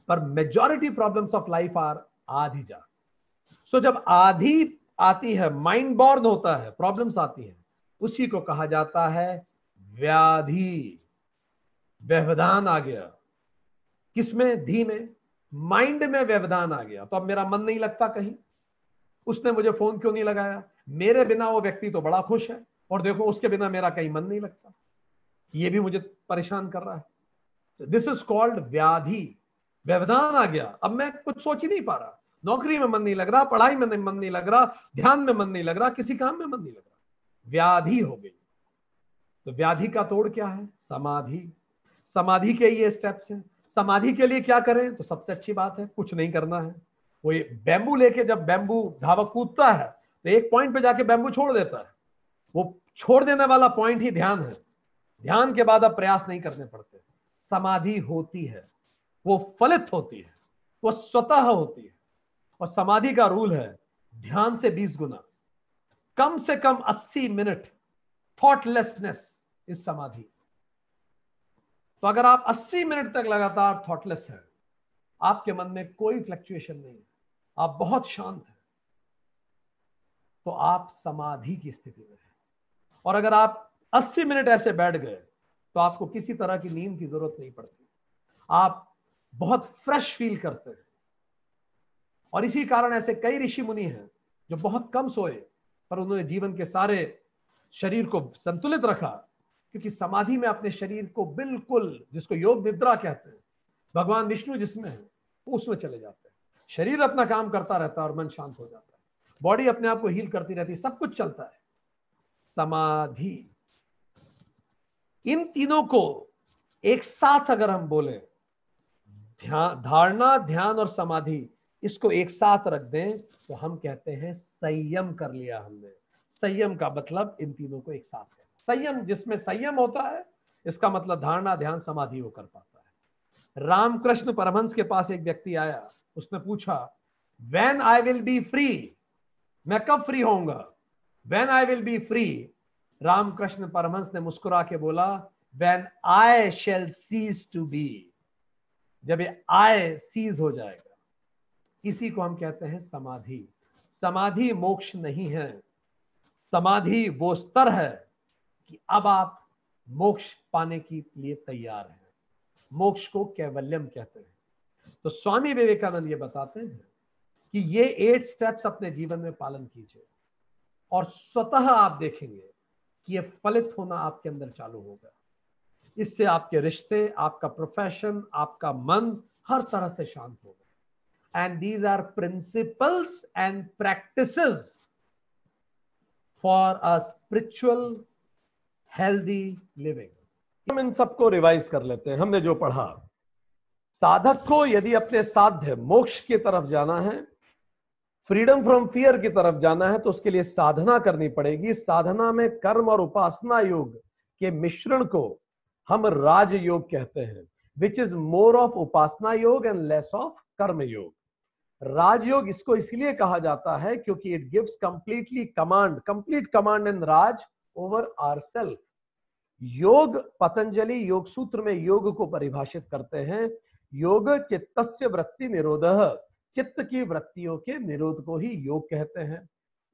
पर majority problems of life are आधिजा सो जब आधी आती है माइंड बॉर्न होता है प्रॉब्लम्स आती है उसी को कहा जाता है व्याधि व्यवधान आ गया किसमें धी में माइंड में व्यवधान आ गया तो अब मेरा मन नहीं लगता कहीं उसने मुझे फोन क्यों नहीं लगाया मेरे बिना वो व्यक्ति तो बड़ा खुश है और देखो उसके बिना मेरा कहीं मन नहीं लगता ये भी मुझे परेशान कर रहा है दिस इज कॉल्ड व्याधि व्यवधान आ गया अब मैं कुछ सोच ही नहीं पा रहा नौकरी में मन नहीं लग रहा पढ़ाई में मन नहीं लग रहा ध्यान में मन नहीं लग रहा किसी काम में मन नहीं लग रहा व्याधि हो गई तो व्याधि का तोड़ क्या है समाधि समाधि के ये स्टेप्स हैं समाधि के लिए क्या करें तो सबसे अच्छी बात है कुछ नहीं करना है वो ये बैम्बू लेके जब बैम्बू धावा कूदता है तो एक पॉइंट पे जाके बैम्बू छोड़ देता है वो छोड़ देने वाला पॉइंट ही ध्यान है ध्यान के बाद अब प्रयास नहीं करने पड़ते समाधि होती है वो फलित होती है वो स्वतः होती है और समाधि का रूल है ध्यान से बीस गुना कम से कम अस्सी मिनट थॉटलेसनेस इज समाधि तो अगर आप अस्सी मिनट तक लगातार थॉटलेस हैं आपके मन में कोई फ्लक्चुएशन नहीं है आप बहुत शांत हैं तो आप समाधि की स्थिति में हैं और अगर आप 80 मिनट ऐसे बैठ गए तो आपको किसी तरह की नींद की जरूरत नहीं पड़ती आप बहुत फ्रेश फील करते हैं और इसी कारण ऐसे कई ऋषि मुनि हैं जो बहुत कम सोए पर उन्होंने जीवन के सारे शरीर को संतुलित रखा क्योंकि समाधि में अपने शरीर को बिल्कुल जिसको योग निद्रा कहते हैं भगवान विष्णु जिसमें है उसमें चले जाते हैं शरीर अपना काम करता रहता है और मन शांत हो जाता है बॉडी अपने आप को हील करती रहती है सब कुछ चलता है समाधि इन तीनों को एक साथ अगर हम बोले ध्यान धारणा ध्यान और समाधि इसको एक साथ रख दें तो हम कहते हैं संयम कर लिया हमने संयम का मतलब इन तीनों को एक साथ है संयम जिसमें संयम होता है इसका मतलब धारणा ध्यान समाधि वो कर पाता है रामकृष्ण परमहंस के पास एक व्यक्ति आया उसने पूछा when I will be free मैं कब फ्री होऊंगा when I will be free Ramakrishna Paramahamsa ने मुस्कुरा के बोला when I shall cease to be जब ये आय सीज हो जाएगा इसी को हम कहते हैं समाधि समाधि मोक्ष नहीं है समाधि वो स्तर है कि अब आप मोक्ष पाने के लिए तैयार हैं मोक्ष को कैवल्यम कहते हैं तो स्वामी विवेकानंद ये बताते हैं कि ये एट स्टेप्स अपने जीवन में पालन कीजिए और स्वतः आप देखेंगे कि ये फलित होना आपके अंदर चालू होगा इससे आपके रिश्ते आपका प्रोफेशन आपका मन हर तरह से शांत होगा and these are principles and practices for a spiritual healthy living हम इन सबको रिवाइज कर लेते हैं हमने जो पढ़ा साधक को यदि अपने साध्य मोक्ष की तरफ जाना है फ्रीडम फ्रॉम फियर की तरफ जाना है तो उसके लिए साधना करनी पड़ेगी साधना में कर्म और उपासना योग के मिश्रण को हम राजयोग कहते हैं विच इज मोर ऑफ उपासना योग एंड लेस ऑफ कर्म योग राजयोग इसको इसलिए कहा जाता है क्योंकि it gives completely command complete command in राज over our self yoga Patanjali योग सूत्र में योग को परिभाषित करते हैं योग चित्तस्य वृत्ति निरोध चित्त की वृत्तियों के निरोध को ही योग कहते हैं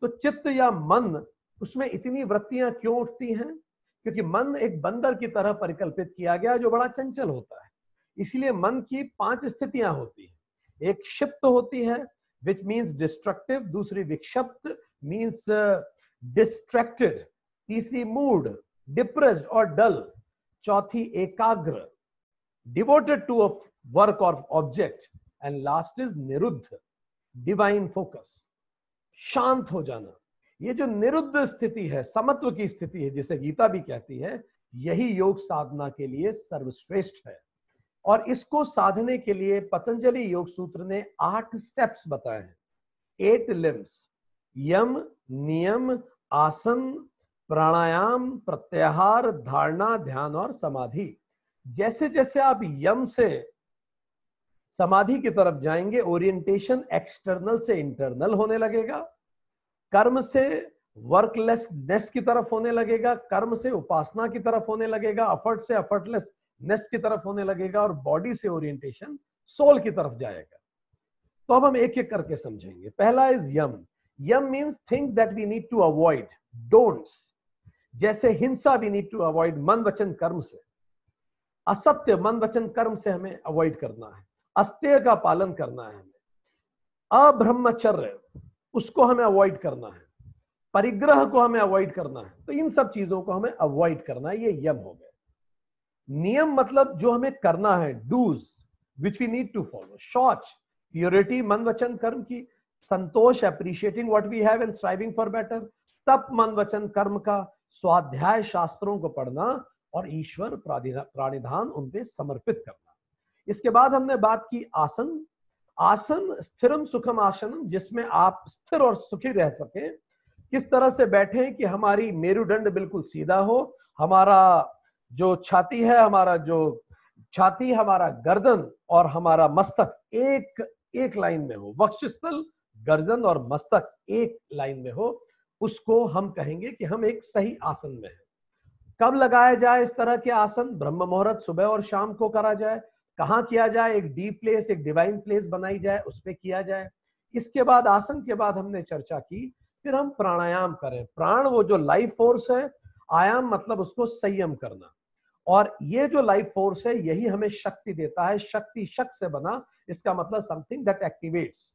तो चित्त या मन उसमें इतनी वृत्तियां क्यों उठती हैं क्योंकि मन एक बंदर की तरह परिकल्पित किया गया जो बड़ा चंचल होता है इसलिए मन की पांच स्थितियां होती हैं एक क्षिप्त होती है विच मीन्स डिस्ट्रक्टिव दूसरी विक्षिप्त मीन्स डिस्ट्रैक्टेड uh, तीसरी मूड डिप्रेस और डल चौथी एकाग्र डिवोटेड टू अ वर्क और ऑब्जेक्ट एंड लास्ट इज निरुद्ध डिवाइन फोकस शांत हो जाना ये जो निरुद्ध स्थिति है समत्व की स्थिति है जिसे गीता भी कहती है यही योग साधना के लिए सर्वश्रेष्ठ है और इसको साधने के लिए पतंजलि योग सूत्र ने आठ स्टेप्स बताए हैं एट लिम्स यम नियम आसन प्राणायाम प्रत्याहार धारणा ध्यान और समाधि जैसे जैसे आप यम से समाधि की तरफ जाएंगे ओरिएंटेशन एक्सटर्नल से इंटरनल होने लगेगा कर्म से वर्कलेसनेस की तरफ होने लगेगा कर्म से उपासना की तरफ होने लगेगा अफर्ट से अफर्टलेस नेस्ट की तरफ होने लगेगा और बॉडी से ओरिएंटेशन सोल की तरफ जाएगा तो अब हम एक एक करके समझेंगे पहला इज यम यम means things that we need to avoid don'ts जैसे हिंसा वी नीड टू अवॉइड मन वचन कर्म से असत्य मन वचन कर्म से हमें अवॉइड करना है अस्त्य का पालन करना है हमें अब्रह्मचर्य उसको हमें अवॉइड करना है परिग्रह को हमें अवॉइड करना है तो इन सब चीजों को हमें अवॉइड करना है ये यम हो गया नियम मतलब जो हमें करना है dos which we need to follow शौच प्योरिटी मन वचन कर्म की संतोष appreciating what we have and striving for better तप मन वचन कर्म का स्वाध्याय शास्त्रों को पढ़ना और ईश्वर प्राणिधान उनपे समर्पित करना इसके बाद हमने बात की आसन आसन स्थिरम सुखम आसन जिसमें आप स्थिर और सुखी रह सके किस तरह से बैठे कि हमारी मेरुदंड बिल्कुल सीधा हो हमारा जो छाती है हमारा जो छाती हमारा गर्दन और हमारा मस्तक एक एक लाइन में हो वक्षस्थल गर्दन और मस्तक एक लाइन में हो उसको हम कहेंगे कि हम एक सही आसन में हैं कब लगाया जाए इस तरह के आसन ब्रह्म मुहूर्त सुबह और शाम को करा जाए कहाँ किया जाए एक डीप प्लेस एक डिवाइन प्लेस बनाई जाए उस पर किया जाए इसके बाद आसन के बाद हमने चर्चा की फिर हम प्राणायाम करें प्राण वो जो लाइफ फोर्स है आयाम मतलब उसको संयम करना और ये जो लाइफ फोर्स है यही हमें शक्ति देता है शक्ति शक से बना इसका मतलब समथिंग दैट एक्टिवेट्स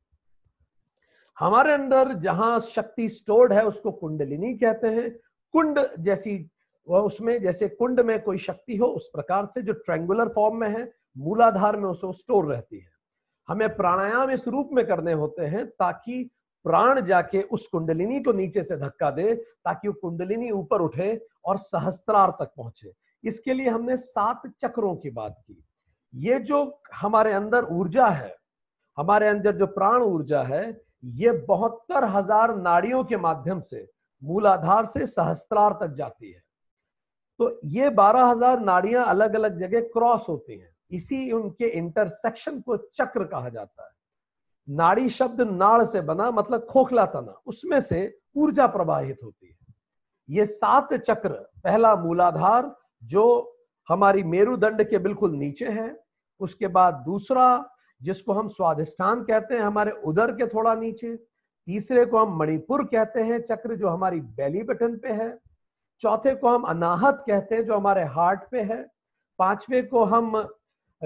हमारे अंदर जहां शक्ति स्टोर्ड है उसको कुंडलिनी कहते हैं कुंड जैसी उसमें जैसे कुंड में कोई शक्ति हो उस प्रकार से जो ट्रेंगुलर फॉर्म में है मूलाधार में उसको स्टोर रहती है हमें प्राणायाम इस रूप में करने होते हैं ताकि प्राण जाके उस कुंडलिनी को नीचे से धक्का दे ताकि वो कुंडलिनी ऊपर उठे और सहस्त्रार तक पहुंचे इसके लिए हमने सात चक्रों की बात की ये जो हमारे अंदर ऊर्जा है हमारे अंदर जो प्राण ऊर्जा है ये बहत्तर हजार नाड़ियों के माध्यम से मूलाधार से सहस्त्रार तक जाती है तो ये बारह हजार नाड़ियां अलग अलग जगह क्रॉस होती हैं इसी उनके इंटरसेक्शन को चक्र कहा जाता है नाड़ी शब्द नाड़ से बना मतलब खोखला तना उसमें से ऊर्जा प्रवाहित होती है ये सात चक्र पहला मूलाधार जो हमारी मेरुदंड के बिल्कुल नीचे है उसके बाद दूसरा जिसको हम स्वादिष्ठान कहते हैं हमारे उदर के थोड़ा नीचे तीसरे को हम मणिपुर कहते हैं चक्र जो हमारी बेली बटन पे है चौथे को हम अनाहत कहते हैं जो हमारे हार्ट पे है पांचवे को हम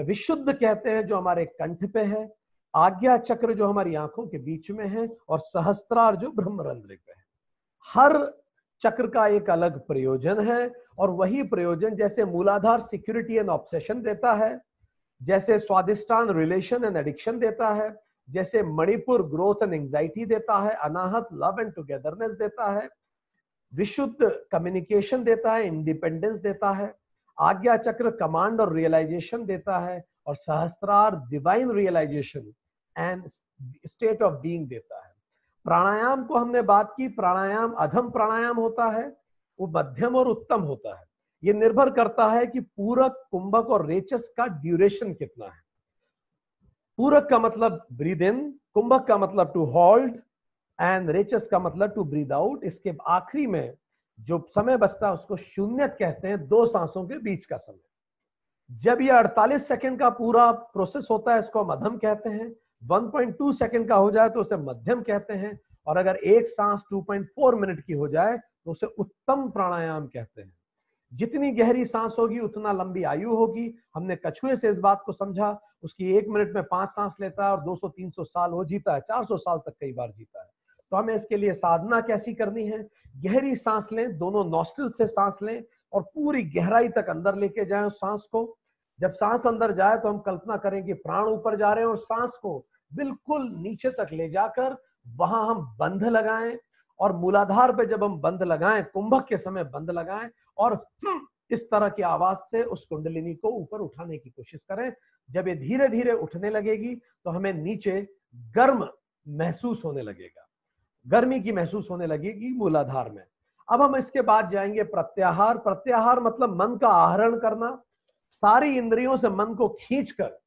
विशुद्ध कहते हैं जो हमारे कंठ पे है आज्ञा चक्र जो हमारी आंखों के बीच में है और सहस्त्रार जो ब्रह्मरंध्र पे है हर चक्र का एक अलग प्रयोजन है और वही प्रयोजन जैसे मूलाधार सिक्योरिटी एंड ऑब्सेशन देता है जैसे स्वादिष्टान रिलेशन एंड एडिक्शन देता है जैसे मणिपुर ग्रोथ एंड एंग्जाइटी देता है अनाहत लव एंड टुगेदरनेस देता है विशुद्ध कम्युनिकेशन देता है इंडिपेंडेंस देता है आज्ञा चक्र कमांड और रियलाइजेशन देता है और सहस्त्रार divine realisation and state of being देता है प्राणायाम को हमने बात की प्राणायाम अधम प्राणायाम होता है वो मध्यम और उत्तम होता है ये निर्भर करता है कि पूरक कुंभक और रेचस का ड्यूरेशन कितना है पूरक का मतलब ब्रीद इन कुंभक का मतलब टू होल्ड एंड रेचस का मतलब टू ब्रीद आउट इसके आखिरी में जो समय बचता है उसको शून्य कहते हैं दो सांसों के बीच का समय जब ये 48 सेकंड का पूरा प्रोसेस होता है इसको मध्यम कहते हैं 1.2 सेकंड का हो जाए तो उसे मध्यम कहते हैं और अगर एक सांस 2.4 मिनट की हो जाए तो उसे उत्तम प्राणायाम कहते हैं जितनी गहरी सांस होगी उतना लंबी आयु होगी हमने कछुए से इस बात को समझा उसकी एक मिनट में पांच सांस लेता है और 200-300 साल वो जीता है 400 साल तक कई बार जीता है तो हमें इसके लिए साधना कैसी करनी है गहरी सांस लें दोनों नॉस्टल से सांस लें और पूरी गहराई तक अंदर लेके जाए उस सांस को जब सांस अंदर जाए तो हम कल्पना करें कि प्राण ऊपर जा रहे हैं और सांस को बिल्कुल नीचे तक ले जाकर वहां हम बंध लगाएं और मूलाधार पे जब हम बंद लगाएं कुंभक के समय बंद लगाएं और हम्म, इस तरह की आवाज से उस कुंडलिनी को ऊपर उठाने की कोशिश करें जब ये धीरे धीरे उठने लगेगी तो हमें नीचे गर्म महसूस होने लगेगा गर्मी की महसूस होने लगेगी मूलाधार में अब हम इसके बाद जाएंगे प्रत्याहार प्रत्याहार मतलब मन का आहरण करना सारी इंद्रियों से मन को खींचकर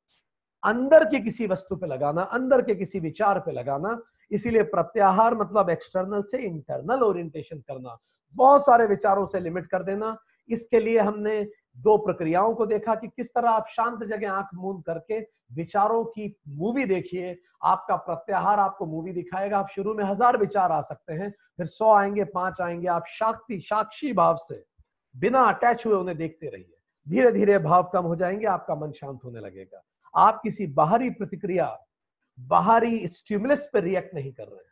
अंदर के किसी वस्तु पे लगाना अंदर के किसी विचार पे लगाना इसीलिए प्रत्याहार मतलब एक्सटर्नल से इंटरनल ओरिएंटेशन करना बहुत सारे विचारों से लिमिट कर देना इसके लिए हमने दो प्रक्रियाओं को देखा कि किस तरह आप शांत जगह आंख मूंद करके विचारों की मूवी देखिए आपका प्रत्याहार आपको मूवी दिखाएगा आप शुरू में हजार विचार आ सकते हैं फिर सौ आएंगे पांच आएंगे आप शाक्ति साक्षी भाव से बिना अटैच हुए उन्हें देखते रहिए धीरे धीरे भाव कम हो जाएंगे आपका मन शांत होने लगेगा आप किसी बाहरी प्रतिक्रिया बाहरी स्टिमुलस पर रिएक्ट नहीं कर रहे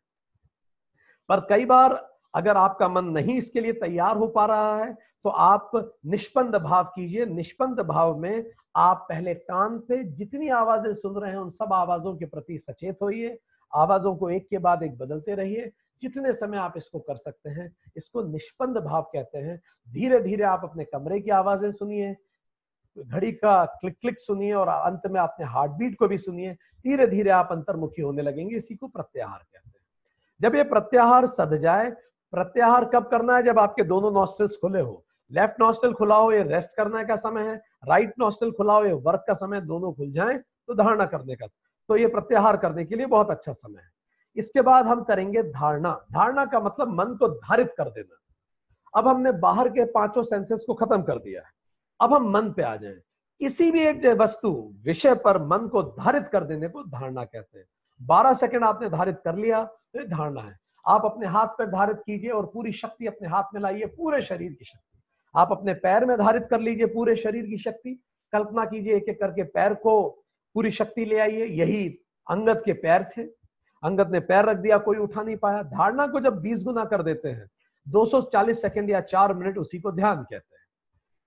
पर कई बार अगर आपका मन नहीं इसके लिए तैयार हो पा रहा है तो आप निष्पंद भाव कीजिए निष्पंद भाव में आप पहले कान पे जितनी आवाजें सुन रहे हैं उन सब आवाजों के प्रति सचेत होइए आवाजों को एक के बाद एक बदलते रहिए जितने समय आप इसको कर सकते हैं इसको निष्पंद भाव कहते हैं धीरे धीरे आप अपने कमरे की आवाजें सुनिए घड़ी का क्लिक क्लिक सुनिए और अंत में आपने हार्ट बीट को भी सुनिए धीरे धीरे आप अंतर्मुखी होने लगेंगे इसी को प्रत्याहार कहते हैं जब ये प्रत्याहार सद जाए प्रत्याहार कब करना है जब आपके दोनों नॉस्टल्स खुले हो लेफ्ट नॉस्टल खुला हो ये रेस्ट करने का समय है राइट नॉस्टल खुला हो ये वर्क का समय दोनों खुल जाए तो धारणा करने का तो ये प्रत्याहार करने के लिए बहुत अच्छा समय है इसके बाद हम करेंगे धारणा धारणा का मतलब मन को धारित कर देना अब हमने बाहर के पांचों सेंसेस को खत्म कर दिया है अब हम मन पे आ जाए किसी भी एक वस्तु विषय पर मन को धारित कर देने को धारणा कहते हैं बारह सेकंड आपने धारित कर लिया तो ये धारणा है आप अपने हाथ पर धारित कीजिए और पूरी शक्ति अपने हाथ में लाइए पूरे शरीर की शक्ति आप अपने पैर में धारित कर लीजिए पूरे शरीर की शक्ति कल्पना कीजिए एक एक करके पैर को पूरी शक्ति ले आइए यही अंगत के पैर थे अंगत ने पैर रख दिया कोई उठा नहीं पाया धारणा को जब बीस गुना कर देते हैं 240 सेकंड या चार मिनट उसी को ध्यान कहते हैं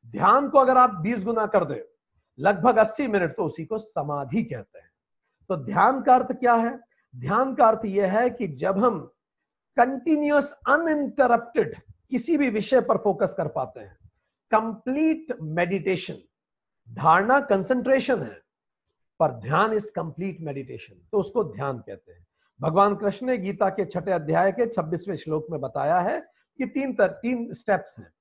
ध्यान को अगर आप 20 गुना कर दे लगभग 80 मिनट तो उसी को समाधि कहते हैं तो ध्यान का अर्थ क्या है ध्यान का अर्थ यह है कि जब हम कंटिन्यूस अनइंटरप्टेड किसी भी विषय पर फोकस कर पाते हैं कंप्लीट मेडिटेशन धारणा कंसंट्रेशन है पर ध्यान इज कंप्लीट मेडिटेशन तो उसको ध्यान कहते हैं भगवान कृष्ण ने गीता के छठे अध्याय के छब्बीसवें श्लोक में बताया है कि तीन तर, तीन स्टेप्स हैं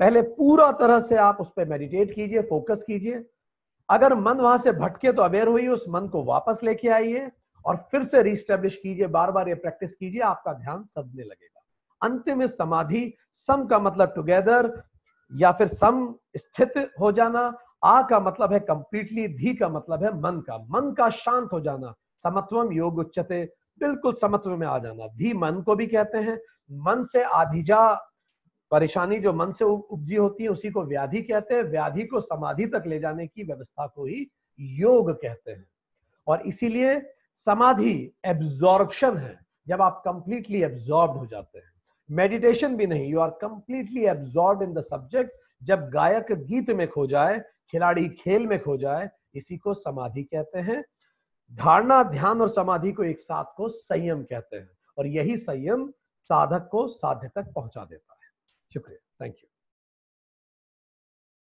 पहले पूरा तरह से आप उस पर मेडिटेट कीजिए फोकस कीजिए अगर मन वहां से भटके तो अवेयर हुई उस मन को वापस लेके आइए और फिर से रिस्टेब्लिश कीजिए बार बार ये प्रैक्टिस कीजिए आपका ध्यान सदने लगेगा अंतिम में समाधि सम का मतलब टुगेदर या फिर सम स्थित हो जाना आ का मतलब है कंप्लीटली धी का मतलब है मन का मन का शांत हो जाना समत्वम योग उच्चते बिल्कुल समत्व में आ जाना धी मन को भी कहते हैं मन से आधिजा परेशानी जो मन से उपजी होती है उसी को व्याधि कहते हैं व्याधि को समाधि तक ले जाने की व्यवस्था को ही योग कहते हैं और इसीलिए समाधि एब्जॉर्बशन है जब आप कंप्लीटली एब्जॉर्ब हो जाते हैं मेडिटेशन भी नहीं you are completely absorb in the subject जब गायक गीत में खो जाए खिलाड़ी खेल में खो जाए इसी को समाधि कहते हैं धारणा ध्यान और समाधि को एक साथ को संयम कहते हैं और यही संयम साधक को साध्य तक पहुंचा देता है Shukriya. Thank you.